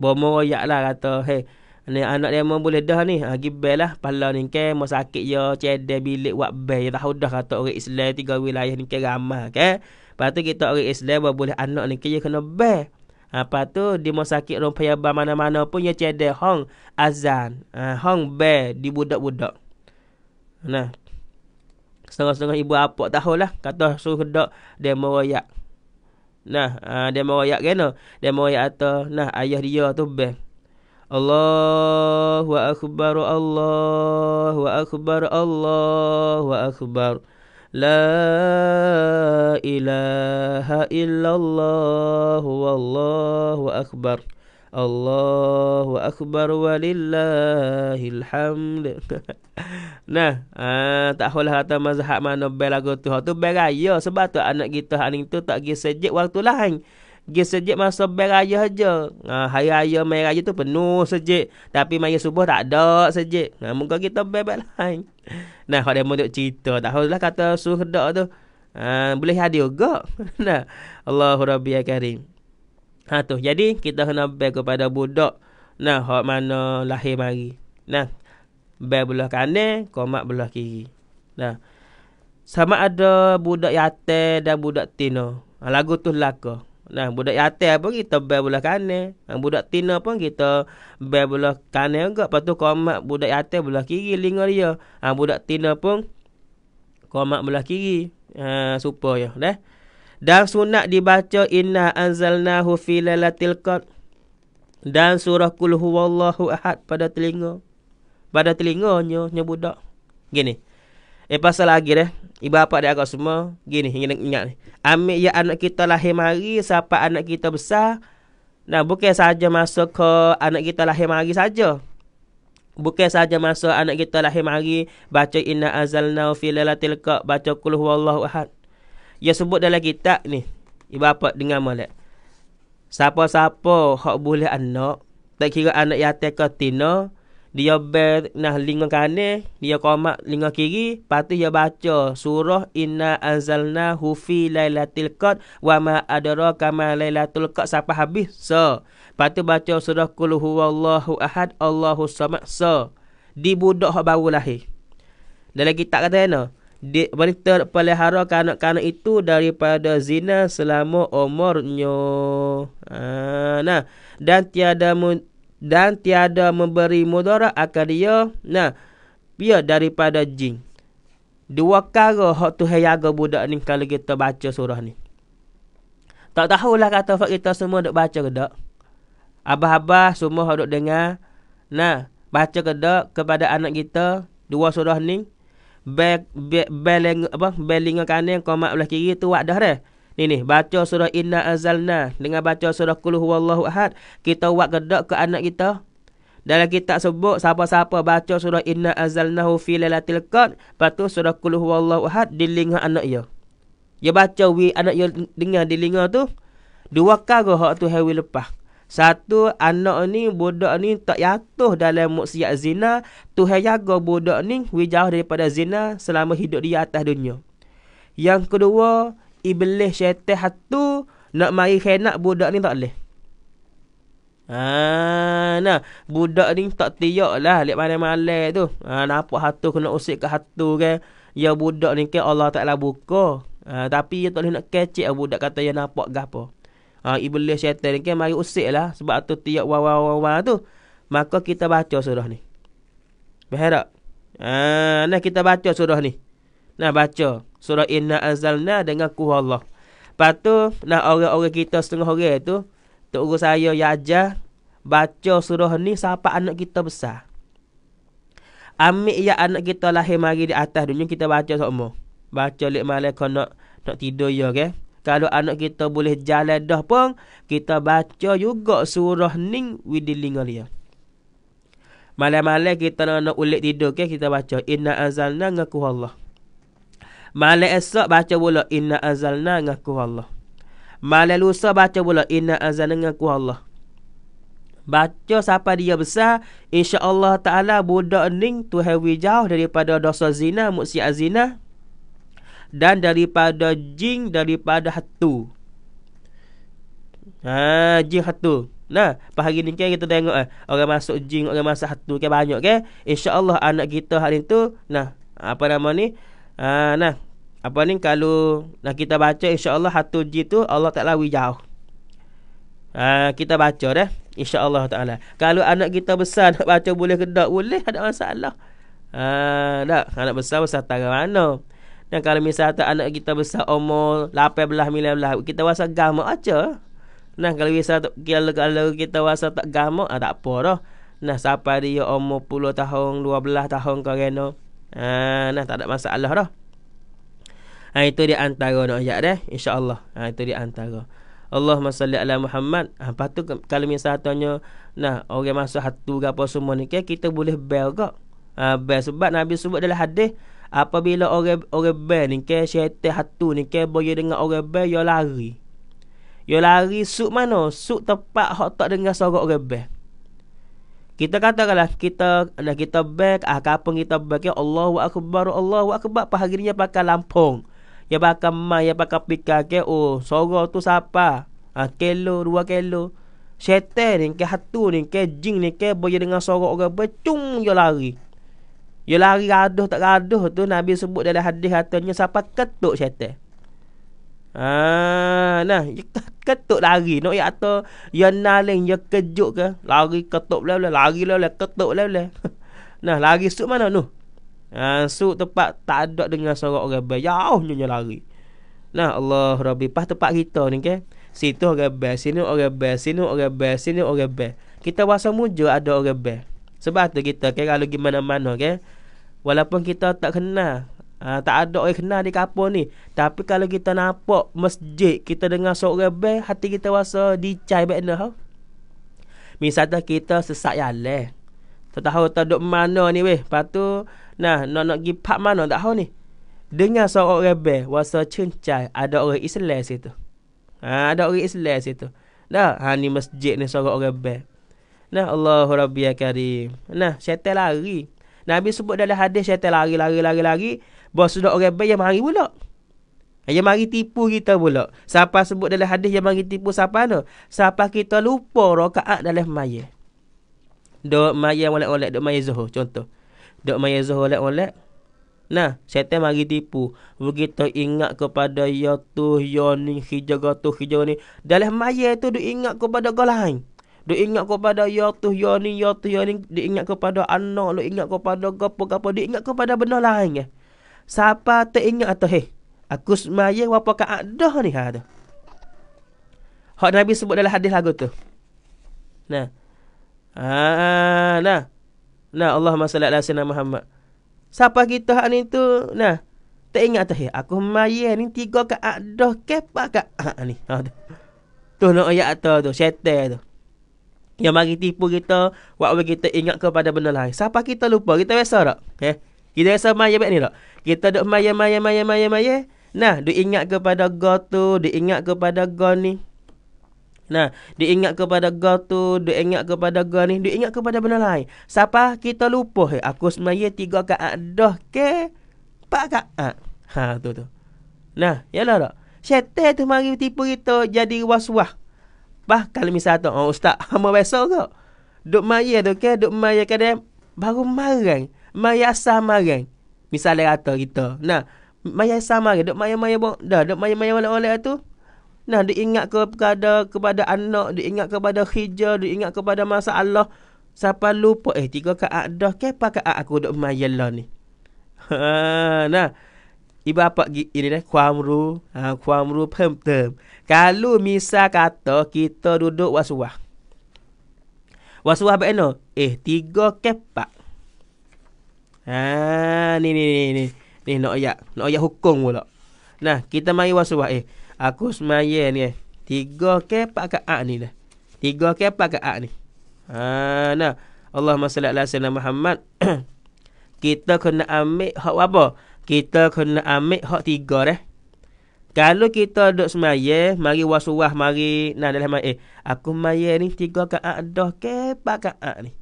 Bomo royak lah kata. Hey. Ni anak dia memang boleh dah ni. Ha, bel lah. Pala ni ke. Mau sakit ya. Cedah bilik buat bel. Ya tahu dah kata orang Islam. Tiga wilayah ni ke ramah ke. Patut kita orang Islam. Boleh anak ni ke. Ya kena bel apa tu di rumah sakit rumah payah mana-mana pun ya cedek hong azan. Ha, hong be di budak-budak. Nah. Setengah-setengah ibu apa tahu lah. Kata suruh kedok demo meroyak. Nah, ha, dia meroyak kena. Dia meroyak atau nah ayah dia tu be. Allahu akbar Allahu akbar Allahu akbar. Allah, لا إله إلا الله والله أكبر الله أكبر ولله الحمد Nah, uh, tak hola kata mazhab mana bel lagu tu. Ha tu beraya sebab tu anak kita aning tu tak pergi sejik waktu lain pergi sejik masa beraya saja. Ha, hari raya main raya tu penuh sejik. Tapi main subuh tak ada sejik. Ha, muka kita bebek lain. Nah, kalau dia mahu cerita. Tak tahu lah kata suruh kedak tu. Ha, boleh hadir juga. nah, Allahu Rabbi ya Karim. Ha, tu. Jadi, kita kena beri kepada budak. Nah, hak mana lahir mari. Nah, beri belah kanan, komak belah kiri. Nah, sama ada budak yate dan budak tino. Ha, lagu tu laka. Nah, budak yatil pun kita bel belah kanan. Nah, budak tina pun kita bel belah kanan juga. Lepas tu komat budak yatil belah kiri linga dia. Ha, budak tina pun komat belah kiri. Ha, uh, supaya. Nah. Dan sunat dibaca inna anzalnahu fi lailatil dan surah kul huwallahu ahad pada telinga pada telinganya nya budak gini eh pasal lagi deh Ibu bapa dia agak semua gini ingat, ingat ni. Ambil ya anak kita lahir mari sampai anak kita besar. Nah, bukan saja masuk ke anak kita lahir mari saja. Bukan saja masa anak kita lahir mari baca inna azalna fi lailatil qad baca qul huwallahu ahad. Ya sebut dalam kitab ni. Ibu bapa dengar molek. Siapa-siapa hak boleh anak, tak kira anak yatim ke tina, dia ber nah lingkung kanan, dia komak lingkung kiri, patut dia baca surah inna anzalna hufi lailatul qad wa ma adra kama lailatul qad sampai habis. So, patut baca surah qul huwallahu ahad allahu samad. So, di budak hak baru lahir. Dalam kitab kata kena, di berita pelihara kanak-kanak itu daripada zina selama umurnya. Ah, nah, dan tiada mu, dan tiada memberi mudarat akan dia nah pia daripada jin dua kara hak tu hayaga budak ni kalau kita baca surah ni tak tahulah kata fak kita semua nak baca ke dak abah-abah semua hak dok dengar nah baca ke dak kepada anak kita dua surah ni Beleng be, be, apa belinga kanan komak belah kiri tu wak dah dah Ni ni baca surah inna azalna dengan baca surah kul huwallahu ahad kita buat gedak ke anak kita. Dalam kita sebut siapa-siapa baca surah inna azalnahu fi lailatul qad, patu surah kul huwallahu ahad di lingah anak ya. Ya baca wi anak ya dengar di lingah tu. Dua kali hak tu hawi lepas. Satu anak ni bodoh ni tak jatuh dalam maksiat zina, Tuhan jaga bodoh ni wi jauh daripada zina selama hidup dia atas dunia. Yang kedua, iblis syaitan hatu nak mari khianat budak ni tak boleh. Ha, nah, budak ni tak tiak lah Lihat malam-malam tu ha, Nampak hatu kena usik ke hatu ke? Ya budak ni ke Allah Ta'ala buka ha, Tapi dia tak boleh nak kecik Budak kata dia ya, nampak ke apa ha, Iblis syaitan ni kan mari usik lah Sebab tu tiak wah wah wah wah tu Maka kita baca surah ni Berharap. Ha, nah kita baca surah ni Nah baca surah Inna Azalna dengan kuah Allah. Lepas nah orang-orang kita setengah orang tu, Tok Guru saya, Yaja, ya baca surah ni siapa anak kita besar. Ambil ya anak kita lahir mari di atas dunia, kita baca semua. Baca lik malam kau nak, nak tidur ya, okay? Kalau anak kita boleh jalan dah pun, kita baca juga surah ni widilinga dia. malam malai kita nak, nak ulik tidur, okay? Kita baca, Inna azalna ngaku Allah. Malam esok baca pula inna azalna ngaku Allah. Malam lusa baca pula inna azalna ngaku Allah. Baca siapa dia besar, insya-Allah taala budak ni tu hawi jauh daripada dosa zina, maksiat zina dan daripada jin daripada hatu. Ha, jin hatu. Nah, pada hari ni kan kita tengok eh, orang masuk jin, orang masuk hatu kan banyak kan. Insya-Allah anak kita hari tu nah, apa nama ni? Uh, nah, apa ni kalau nak kita baca insya-Allah satu ji tu Allah tak wi jauh. Uh, kita baca dah insya-Allah Taala. Kalau anak kita besar nak baca boleh ke tak boleh ada masalah. Uh, tak anak besar besar tangan mana. Dan kalau misalnya anak kita besar umur 18 19 kita rasa gamo aja. Nah kalau bisa kalau, kalau kita rasa tak gamo ah, tak apa dah. Nah sampai dia umur 10 tahun, 12 tahun kau reno ha, nah tak ada masalah dah ha, itu dia antara doa ayat deh insyaallah ha, itu dia antara Allahumma salli ala Muhammad ha, Lepas tu kalau misalnya tanya Nah, orang masuk hatu ke apa semua ni ke, Kita boleh bel ke ha, Bel sebab Nabi sebut dalam hadis Apabila orang orang bel ni ke Syaitan hatu ni ke Boleh dengar orang bel, ia lari Ia lari suk mana? Suk tempat hak tak dengar suara orang bel kita katakanlah kita nak kita back ah kapan kita back ya Allahu akbar Allahu akbar apa harinya pakai lampung ya pakai mah ya pakai pika ke oh sorok tu siapa ah kilo dua kilo setan ni ke hatu ni ke jing ni ke boleh dengan sorok orang becung yo lari yo ya lari gaduh tak gaduh tu Nabi sebut dalam hadis katanya siapa ketuk syaitan. Ah nah ketuk lari nak ya atau ya naling ya kejuk ke lari ketuk belah belah lari belah belah ketuk belah belah nah lari suk mana tu ha ah, suk tempat tak ada dengan suara orang bel jauhnya nyonya lari nah Allah Rabbi pas tempat kita ni kan situ orang bel sini orang bel sini orang bel sini orang bel kita rasa mujur ada orang bel sebab tu kita kan kalau gimana mana kan walaupun kita tak kenal Ha, tak ada orang kenal di kapal ni. Tapi kalau kita nampak masjid, kita dengar seorang bel, hati kita rasa dicai baik dah. Ha? Misalnya kita sesak jalan. Tak tahu tak duduk mana ni weh. Lepas tu, nah, nak nak pergi park mana tak tahu ni. Dengar seorang bel, rasa cincai, ada orang Islam situ. Ha, ada orang Islam situ. Dah, ha, ni masjid ni seorang orang bel. Nah, Allahu Rabbi Karim. Nah, syaitan lari. Nabi sebut dalam hadis syaitan lari, lari, lari, lari. lari. Bos sudah orang baik yang mari pula. Yang mari tipu kita pula. Siapa sebut dalam hadis yang mari tipu siapa tu? Siapa kita lupa rokaat dalam maya. Dok maya oleh-oleh. Dok maya zuhur contoh. Dok maya zuhur oleh-oleh. Nah, syaitan mari tipu. Begitu ingat kepada ya tu, ya ni, hijau tu, hijau ni. Dalam maya tu dia ingat kepada kau lain. Dia ingat kepada ya tu, ya ni, ya tu, ya ni. Dia ingat kepada anak, dia ingat kepada gapo gapo, Dia ingat kepada benda lain. Eh. Siapa teringat atau hei Aku semaya wapa ka adah ni ha tu. Hak Nabi sebut dalam hadis lagu tu. Nah. Ah, nah. Nah, Allahumma salli ala sayyidina Muhammad. Siapa kita hak ni tu? Nah. Tak ingat tu. Aku maya ni tiga ke adah ke apa ke? Ha, ha ni. Ha tu. Tu nak ayat tu tu. Syaitan tu. Yang mari tipu kita. Waktu kita ingat kepada benda lain. Siapa kita lupa? Kita biasa tak? Okay. Eh? Kita rasa maya baik ni tak? Kita duk maya, maya, maya, maya, maya. Nah, dia ingat kepada God tu, dia ingat kepada God ni. Nah, dia ingat kepada God tu, dia ingat kepada God ni, dia ingat kepada benda lain. Siapa kita lupa? Hey, aku semaya tiga ke dah ke? Pak ke? Ah. Ha, tu tu. Nah, yalah tak? Syaitan tu mari tipu kita jadi waswah. was Bah, kalau misal tu, oh, ustaz, hama besok ke? Duk maya tu ke? Duk maya ke? Baru marah maya samaran. Misalnya kata kita. Nah, maya samaran. Dok maya-maya bong. Dah, dok maya-maya oleh-oleh tu. Nah, diingat ke, kepada kepada anak, ingat kepada hijau, ingat kepada masa Allah. Siapa lupa eh tiga ke ada ke aku dok maya lah ni. Ha, nah. Ibu apa ini dah kuamru, ha, kuamru pemtem. Kalau misal kata kita duduk waswah. Waswah beno, eh tiga ke pak Ha ni ni ni ni. Ni nak ayat, nak ayat hukum pula. Nah, kita mari wasuah eh. Aku semaya ni eh. Tiga ke empat ke a ni dah. Tiga ke empat ke a ni. Ha nah. Allahumma salli ala sayyidina Muhammad. kita kena ambil hak apa? Kita kena ambil hak tiga dah. Eh. Kalau kita duduk semaya, mari wasuah, mari nah dalam eh. Aku semaya ni tiga ke ak dah ke empat ke ak ni.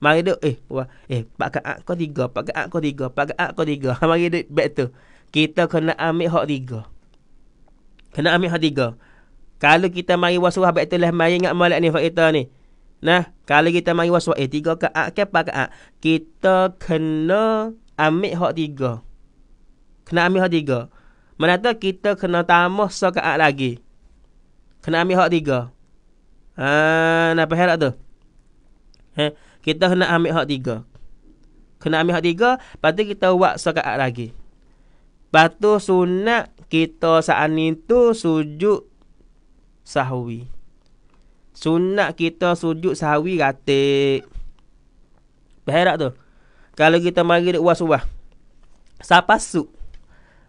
Mari duk eh wah, eh pakai ak kau tiga, pakai ak kau tiga, pakai ak kau tiga. Mari duk better. Kita kena ambil hak tiga. Kena ambil hak tiga. Kalau kita mari wasuah baik lah mari ingat malak ni fakta ni. Nah, kalau kita mari wasuah eh tiga ke ak ke pakai ak, kita kena ambil hak tiga. Kena ambil hak tiga. Menata kita kena tambah sekak ak lagi. Kena ambil hak tiga. Ah, ha, nak apa tu? Eh, kita kena ambil hak tiga. Kena ambil hak tiga, lepas tu kita buat sekaat lagi. Lepas tu sunat kita saat ni tu sujud sahwi. Sunat kita sujud sahwi ratik. Berharap tu. Kalau kita mari dekat wasuah. Sapasuk.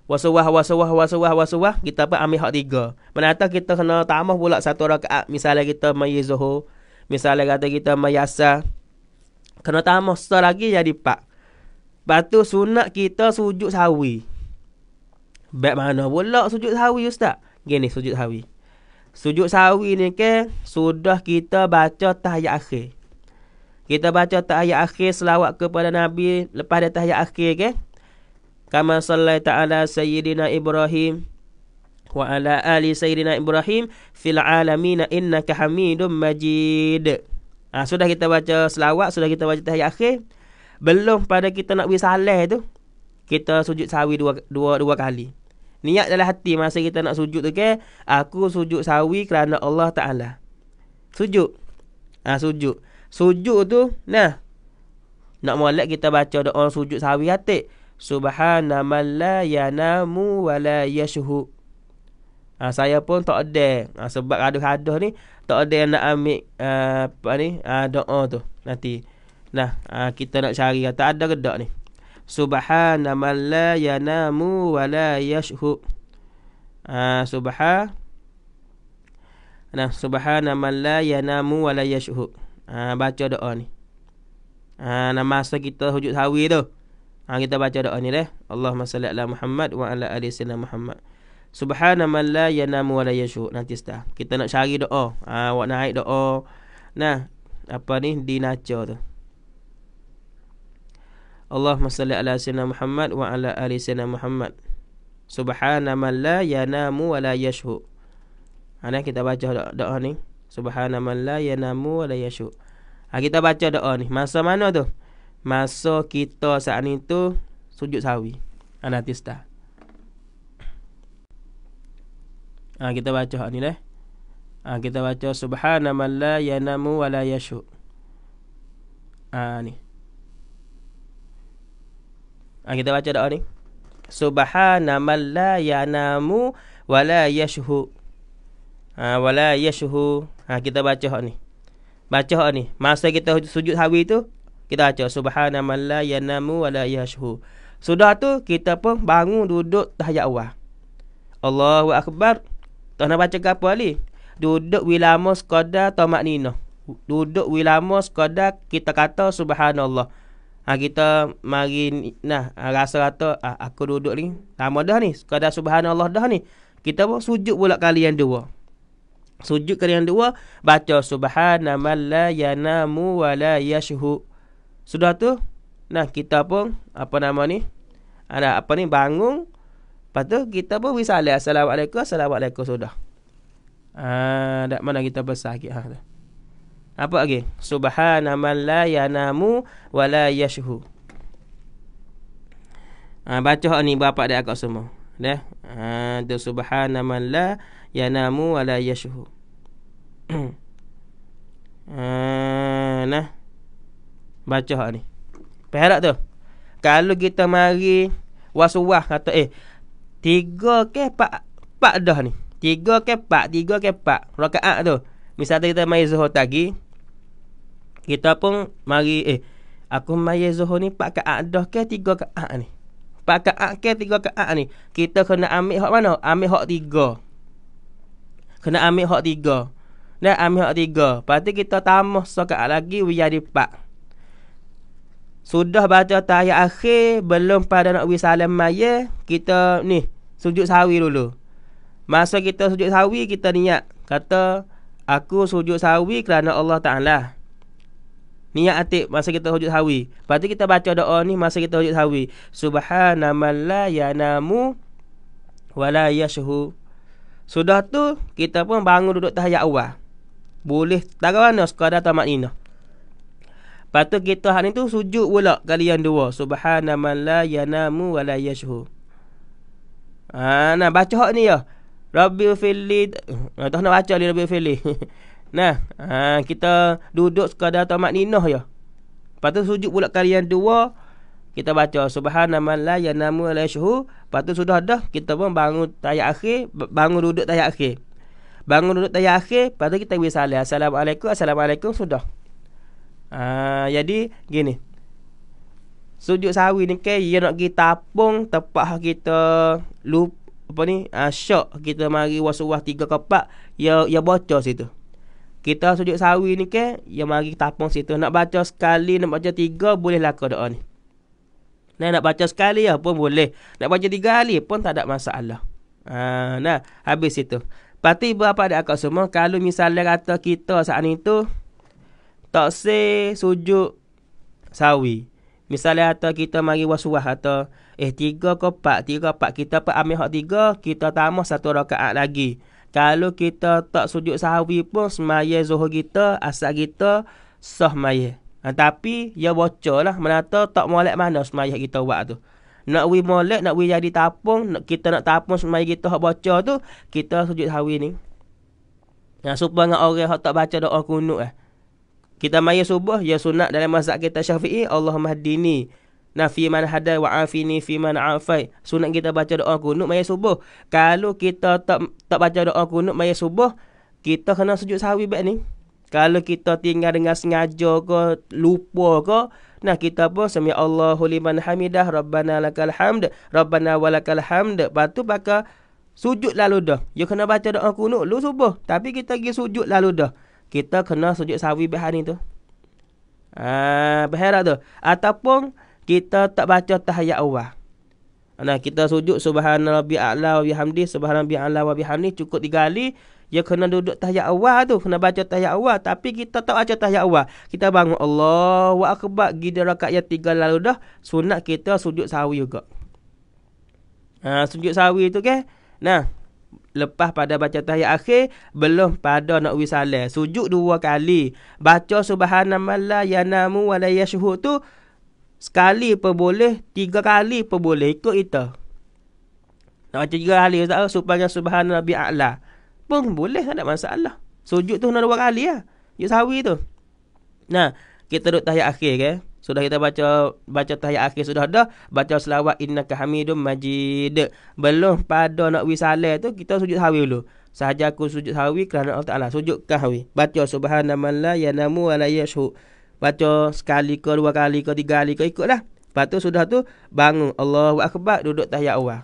Wasuah, wasuah, wasuah, wasuah. Kita pun ambil hak tiga. Menata kita kena tamah pula satu rakaat. Misalnya kita mayi zuhur. Misalnya kata kita mayasah. Kena tambah setah lagi jadi pak. Lepas tu sunat kita sujud sawi. Baik mana pula sujud sawi ustaz? Gini sujud sawi. Sujud sawi ni ke sudah kita baca tahiyat akhir. Kita baca tahiyat akhir selawat kepada Nabi lepas dia tahiyat akhir ke. Kama salli ta'ala sayyidina Ibrahim wa ala ali sayyidina Ibrahim fil alamin innaka hamidum majid ha, Sudah kita baca selawat Sudah kita baca tahiyat akhir Belum pada kita nak pergi salih tu Kita sujud sawi dua, dua, dua kali Niat dalam hati masa kita nak sujud tu ke Aku sujud sawi kerana Allah Ta'ala Sujud ha, Sujud Sujud tu Nah Nak mulai kita baca doa sujud sawi hati Subhana man la yanamu wa la yashuhu ha, Saya pun tak ada ha, Sebab kaduh-kaduh ni tak ada yang nak ambil uh, apa ni uh, doa tu nanti nah uh, kita nak cari tak ada ke dak ni subhana man la yanamu wa la yashu uh, subha nah subhana man la yanamu wa la yashu uh, baca doa ni uh, nah masa kita hujud sawi tu uh, kita baca doa ni deh Allahumma salli ala Muhammad wa ala ali sayyidina Muhammad Subhana Subhanamalla yanamu wa la Yashu Nanti setah Kita nak cari doa ha, Awak naik doa Nah Apa ni Di naca tu Allahumma salli ala sayyidina Muhammad wa ala ali sayyidina Muhammad. Subhana man la yanamu wa la yashu. Ana ah, kita baca doa, doa ni. Subhana man la yanamu wa la yashu. Ha, kita baca doa ni. Masa mana tu? Masa kita saat ni tu sujud sawi. Ana tista. Ha, kita baca ni lah. Ha, kita baca subhanallah yanamu wa la yashu. Ha, ni. Ha, kita baca doa ni. Subhanallah yanamu wa la yashu. Ha, wa la Ha, kita baca ni. Baca ni. Masa kita sujud hawi tu kita baca subhanallah yanamu wa la yashu. Sudah tu kita pun bangun duduk tahiyat awal. Allahu akbar. Tak nak baca ke apa Ali? Duduk wilama sekadar tamak nina. Duduk wilama sekadar kita kata subhanallah. Ha, kita mari nah rasa rata ah, aku duduk ni. Lama dah ni. Sekadar subhanallah dah ni. Kita pun sujud pula kali yang dua. Sujud kali yang dua. Baca Subhanallah la yanamu wa la yashuhu. Sudah tu. Nah kita pun apa nama ni. Ada apa ni bangun. Lepas tu kita pun beri salam. Assalamualaikum, assalamualaikum sudah. Ah, dak mana kita besar sikit ha. Apa lagi? Okay. Subhanamal la yanamu wa la yashhu. Ah, baca ni bapak dak aku semua. Dah. Ah, tu subhanamal la yanamu wa la yashhu. ah, nah. Baca ni. Perak tu. Kalau kita mari waswah kata eh Tiga ke empat Empat dah ni Tiga ke empat Tiga ke empat Rakaat tu Misalnya kita main Zuhur tadi Kita pun Mari eh Aku main Zuhur ni Empat ke dah ke Tiga ke ni Empat ke ke Tiga ke ni Kita kena ambil hak mana Ambil hak tiga Kena ambil hak tiga Dan ambil hak tiga Lepas kita tambah Sokak lagi Wiyah di empat sudah baca tahiyat akhir belum pada nak wis salam maya kita ni sujud sawi dulu masa kita sujud sawi kita niat kata aku sujud sawi kerana Allah taala niat atik masa kita sujud sawi berarti kita baca doa ni masa kita sujud sawi subhanallah yanamu wala yashu sudah tu kita pun bangun duduk tahiyat awal boleh tak mana sekadar tamak ninah Lepas kita hari tu sujud pula kali yang dua. Subhana man la yanamu wa la yashhu. Ha, nah baca hak ni ya. Rabbil fili. Nah, eh, tak nak baca ni Rabbil fili. nah, ha, kita duduk sekadar tamat ninah ya. Lepas sujud pula kali yang dua. Kita baca Subhana man la yanamu wa la yashhu. Lepas sudah dah kita pun bangun tayat akhir, bangun duduk tayat akhir. Bangun duduk tayat akhir, lepas tu kita bersalam. Assalamualaikum, assalamualaikum sudah. Ah, jadi gini. Sujud sawi ni ke? ia nak kita tapung tepat kita lup apa ni? Ah uh, syok kita mari wasuah tiga ke ya ya baca situ. Kita sujud sawi ni ke? ya mari tapung situ nak baca sekali nak baca tiga boleh lah doa ni. Nah, nak baca sekali ya pun boleh. Nak baca tiga kali pun tak ada masalah. Ah nah habis itu. Pati berapa ada akak semua kalau misalnya kata kita saat itu tak se sujud sawi. Misalnya atau kita mari wasuah atau eh tiga ke empat, tiga empat kita pun ambil hak tiga, kita tambah satu rakaat lagi. Kalau kita tak sujud sawi pun semaya zuhur kita, asal kita sah maya. Ha, tapi ya bocor lah mana menata tak molek mana semaya kita buat tu. Nak wi molek, nak wi jadi tapung, kita nak tapung semaya kita hak bocor tu, kita sujud sawi ni. Ya supaya dengan orang hak tak baca doa kunut eh. Kita maya subuh ya sunat dalam mazhab kita syafi'i. Allahumma hadini. Nafi man hadai wa afini fi man afai. Sunat kita baca doa kunut maya subuh. Kalau kita tak tak baca doa kunut maya subuh. Kita kena sujud sahwi baik ni. Kalau kita tinggal dengan sengaja ke, lupa ke, Nah kita pun sami Allahu liman hamidah rabbana lakal hamd rabbana walakal hamd patu baka sujud lalu dah you ya kena baca doa kunut lu subuh tapi kita pergi sujud lalu dah kita kena sujud sawi behari tu. Ah, tu ataupun kita tak baca tahiyat awal. Nah, kita sujud subhanarabbi a'la wa bihamdi subhanarabbi a'la wa bihamdi cukup digali. Ya kena duduk tahiyat awal tu, kena baca tahiyat awal tapi kita tak baca tahiyat awal. Kita bangun Allahu akbar gida rakaat yang tiga lalu dah sunat kita sujud sawi juga. Ah, ha, sujud sawi tu ke? Okay? Nah, lepas pada baca tahiyat akhir belum pada nak wi sujud dua kali baca subhanallah yanamu wala yashhu tu sekali pun boleh tiga kali pun boleh ikut kita nak baca tiga kali ustaz supaya Subhanallah a'la pun boleh tak ada masalah sujud tu nak dua kali ya lah. ya sawi tu nah kita duduk tahiyat akhir ke okay? Sudah kita baca baca tahiyat akhir sudah dah, baca selawat innaka hamidum majid. Belum pada nak wisalah tu kita sujud sahwi dulu. Sahaja aku sujud sahwi kerana Allah Taala sujud kahwi. Baca subhanallah ya namu wa la yashu. Baca sekali ke dua kali ke tiga kali ke ikutlah. Lepas tu sudah tu bangun Allahu akbar duduk tahiyat awal.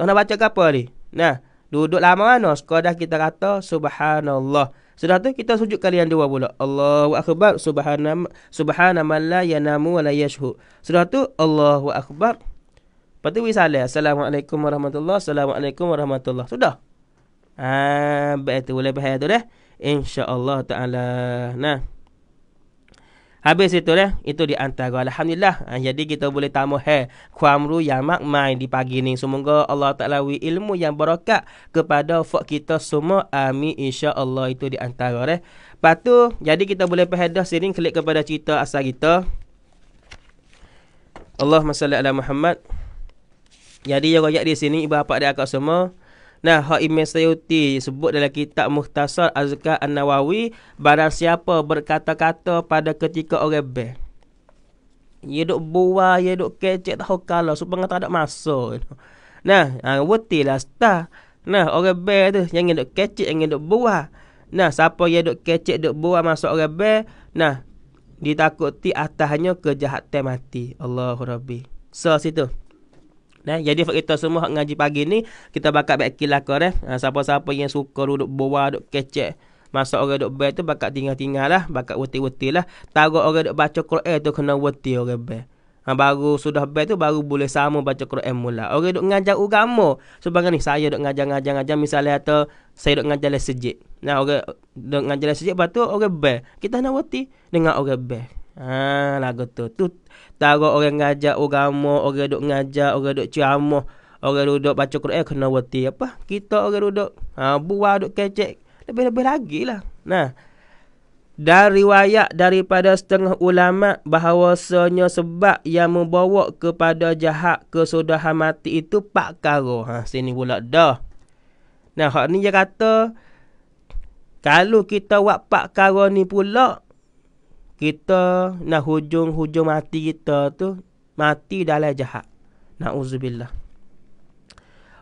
Tak nak baca ke apa ni? Nah, duduk lama mana? Sekadar kita kata subhanallah. Sudah tu kita sujud kali yang dua pula. Allahu akbar subhana subhana man la yanamu wa la yashhu. Sudah tu Allahu akbar. Lepas tu wisalah. Assalamualaikum warahmatullahi Assalamualaikum warahmatullahi Sudah. Ah, baik tu boleh bahaya tu dah. InsyaAllah ta'ala. Nah. Habis itu eh, itu di antara alhamdulillah. Ah, jadi kita boleh tamu he eh, kuamru yang makmai di pagi ni. Semoga Allah Taala wi ilmu yang barakat kepada fak kita semua. Amin insya-Allah itu di antara eh. Patu jadi kita boleh pehedah sini klik kepada cerita asal kita. Allah salli Allah Muhammad. Jadi yang royak di sini ibu bapa dia akak semua Nah, hak Imam Sayuti sebut dalam kitab Muhtasar Azkar An-Nawawi, barang siapa berkata-kata pada ketika orang ber. Ia duk buah, ia duk kecek tahu kalau supaya tak ada masa. Nah, ha, wetilah star. Nah, orang ber tu jangan duk kecek, jangan duk buah. Nah, siapa yang duk kecek, duk buah masuk orang ber, nah ditakuti atasnya kejahatan mati. Allahu Rabbi. So, situ. Nah, eh, jadi fak kita semua hak ngaji pagi ni kita bakal baik kilah kor eh. Ha, siapa-siapa yang suka duduk bawah duduk kecek. Masa orang duduk bel tu bakal tinggal-tinggal lah, bakal wati weti lah. Tahu orang duduk baca Quran tu kena wati orang bel. Ha, baru sudah bel tu baru boleh sama baca Quran mula. Orang duduk ngajar agama. Sebab ni saya duduk ngajar-ngajar ngajar misalnya atau saya duduk ngajar lesejik. Nah, orang duduk ngajar lesejik patu orang bel. Kita nak wati dengan orang bel. Ha, lagu tu. Tu tahu orang ngajak agama, orang duk ngajar, orang duk ceramah, orang duduk baca Quran eh, kena wati apa? Kita orang duduk ha buah duk kecek. Lebih-lebih lagi lah. Nah. Dari riwayat daripada setengah ulama bahawasanya sebab yang membawa kepada jahat kesudahan mati itu pak karo. Ha, sini pula dah. Nah, hak ni dia kata kalau kita buat pak karo ni pula kita nak hujung-hujung mati kita tu mati dalam jahat. Nauzubillah.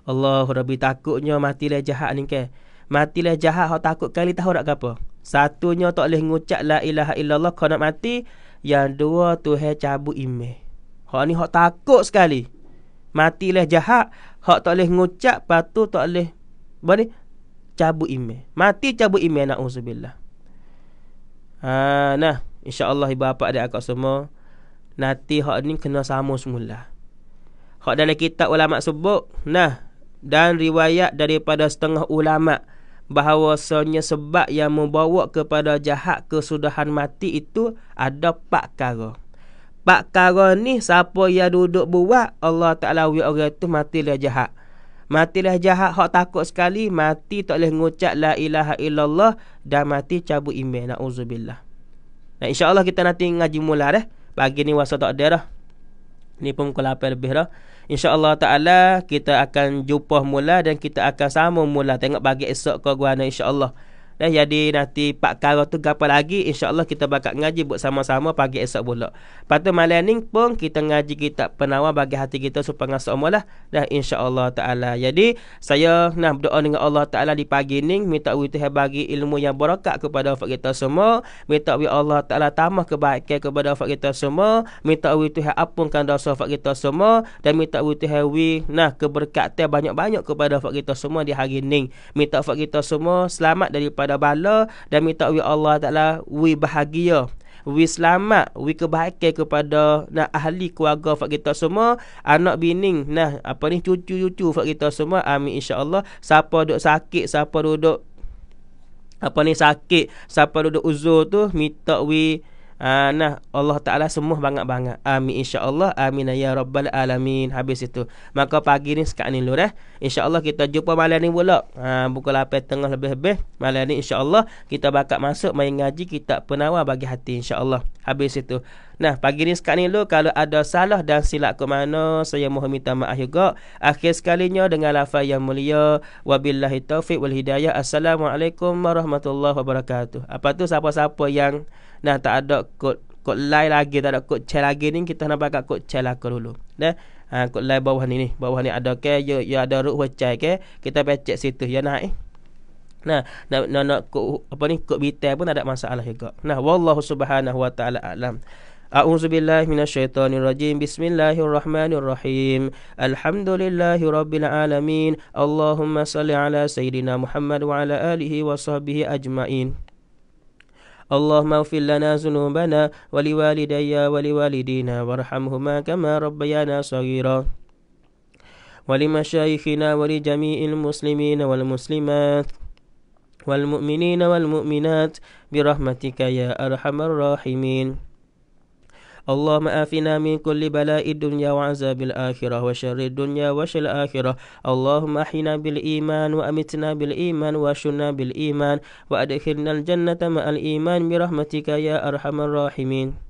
Allahu Rabbi takutnya mati dalam jahat ni ke. Mati dalam jahat hok takut kali tahu dak apa. Satunya tak boleh ngucap la ilaha illallah kau nak mati. Yang dua tu he cabut imeh. Hok ni hok takut sekali. Mati dalam jahat hok tak boleh ngucap patu tak boleh apa ni? Cabut imeh. Mati cabut imeh nauzubillah. Ah nah InsyaAllah ibu bapa ada akak semua Nanti hak ni kena sama semula Hak dalam kitab ulama sebut Nah Dan riwayat daripada setengah ulama Bahawasanya sebab yang membawa kepada jahat kesudahan mati itu Ada pak kara Pak kara ni siapa yang duduk buat Allah Ta'ala wik orang tu matilah jahat Matilah jahat hak takut sekali Mati tak boleh ngucap la ilaha illallah Dan mati cabut iman Na'udzubillah Nah, insya-Allah kita nanti ngaji mula dah. Pagi ni waktu tak ada dah. Ni pun pukul 8 lebih dah. Insya-Allah taala kita akan jumpa mula dan kita akan sama mula tengok bagi esok kau gua insya-Allah. Insya, insya allah dan jadi nanti pak kalau tu gapo lagi insyaallah kita bakal ngaji buat sama-sama pagi esok pula lepas tu malam ni pun kita ngaji kita penawar bagi hati kita supaya semualah dah insyaallah taala jadi saya nak berdoa dengan Allah taala di pagi ni minta wujud bagi ilmu yang berkat kepada wafat kita semua minta wujud Allah taala tambah kebaikan kepada wafat kita semua minta wujud Tuhan apungkan dosa wafat kita semua dan minta wujud Tuhan wi nah keberkatan banyak-banyak kepada wafat kita semua di hari ni minta wafat kita semua selamat daripada ada bala dan minta wi Allah Taala wi bahagia wi selamat wi kebahagiaan kepada nah ahli keluarga fak kita semua anak bini nah apa ni cucu-cucu fak kita semua amin insyaallah siapa duk sakit siapa duduk apa ni sakit siapa duduk uzur tu minta wi we Uh, nah Allah Taala semua banyak-banyak. Amin insya-Allah. Amin ya rabbal alamin. Habis itu. Maka pagi ni sekak ni lur eh. Insya-Allah kita jumpa malam ni pula. Ha uh, pukul 8.30 lebih-lebih. Malam ni insya-Allah kita bakat masuk main ngaji kita penawar bagi hati insya-Allah. Habis itu. Nah, pagi ni sekak ni lur kalau ada salah dan silap ke mana saya mohon minta maaf juga. Akhir sekalinya dengan lafaz yang mulia wabillahi taufik wal hidayah. Assalamualaikum warahmatullahi wabarakatuh. Apa tu siapa-siapa yang Nah tak ada kod kod line lagi, tak ada kod chat lagi ni kita nak pakai kod chat lah dulu. Nah ha, kod line bawah ni ni, bawah ni ada ke ya ya ada ruh chat ke kita pecek situ ya nak eh. Nah, nak nak, nak kod, apa ni kod bitel pun ada masalah juga. Nah, wallahu subhanahu wa taala alam. أعوذ بالله من الشيطان الرجيم بسم الله الرحمن الرحيم الحمد لله رب العالمين اللهم صل على سيدنا محمد وعلى آله وصحبه أجمعين اللهم اغفر لنا ذنوبنا ولوالدي ولوالدينا وارحمهما كما ربيانا صغيرا ولمشايخنا ولجميع المسلمين والمسلمات والمؤمنين والمؤمنات برحمتك يا أرحم الراحمين اللهم آفنا من كل بلاء الدنيا وعذاب الآخرة وشر الدنيا وشر الآخرة اللهم أحينا بالإيمان وأمتنا بالإيمان وأشنا بالإيمان وأدخلنا الجنة مع الإيمان برحمتك يا أرحم الراحمين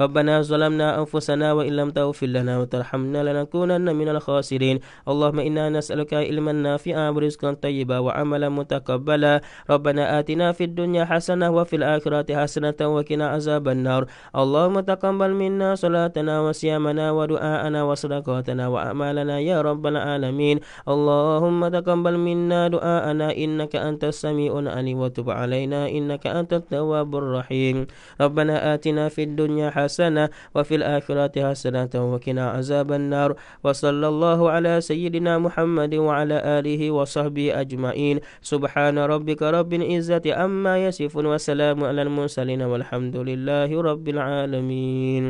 ربنا ظلمنا أنفسنا وإن لم تغفر لنا وترحمنا لنكونن من الخاسرين اللهم إنا نسألك علما نافعا ورزقا طيبا وعملا متقبلا ربنا آتنا في الدنيا حسنة وفي الآخرة حسنة وقنا عذاب النار اللهم تقبل منا صلاتنا وصيامنا ودعاءنا وصدقاتنا وأعمالنا يا رب العالمين اللهم تقبل منا دعاءنا إنك أنت السميع العليم وتب علينا إنك أنت التواب الرحيم ربنا آتنا في الدنيا حسنة حسنة وفي الآخرة حسنة وكنا عذاب النار وصلى الله على سيدنا محمد وعلى آله وصحبه أجمعين سبحان ربك رب العزة أما يصفون وسلام على المرسلين والحمد لله رب العالمين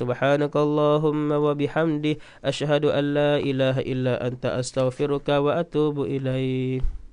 سبحانك اللهم وبحمده أشهد أن لا إله إلا أنت أستغفرك وأتوب إليك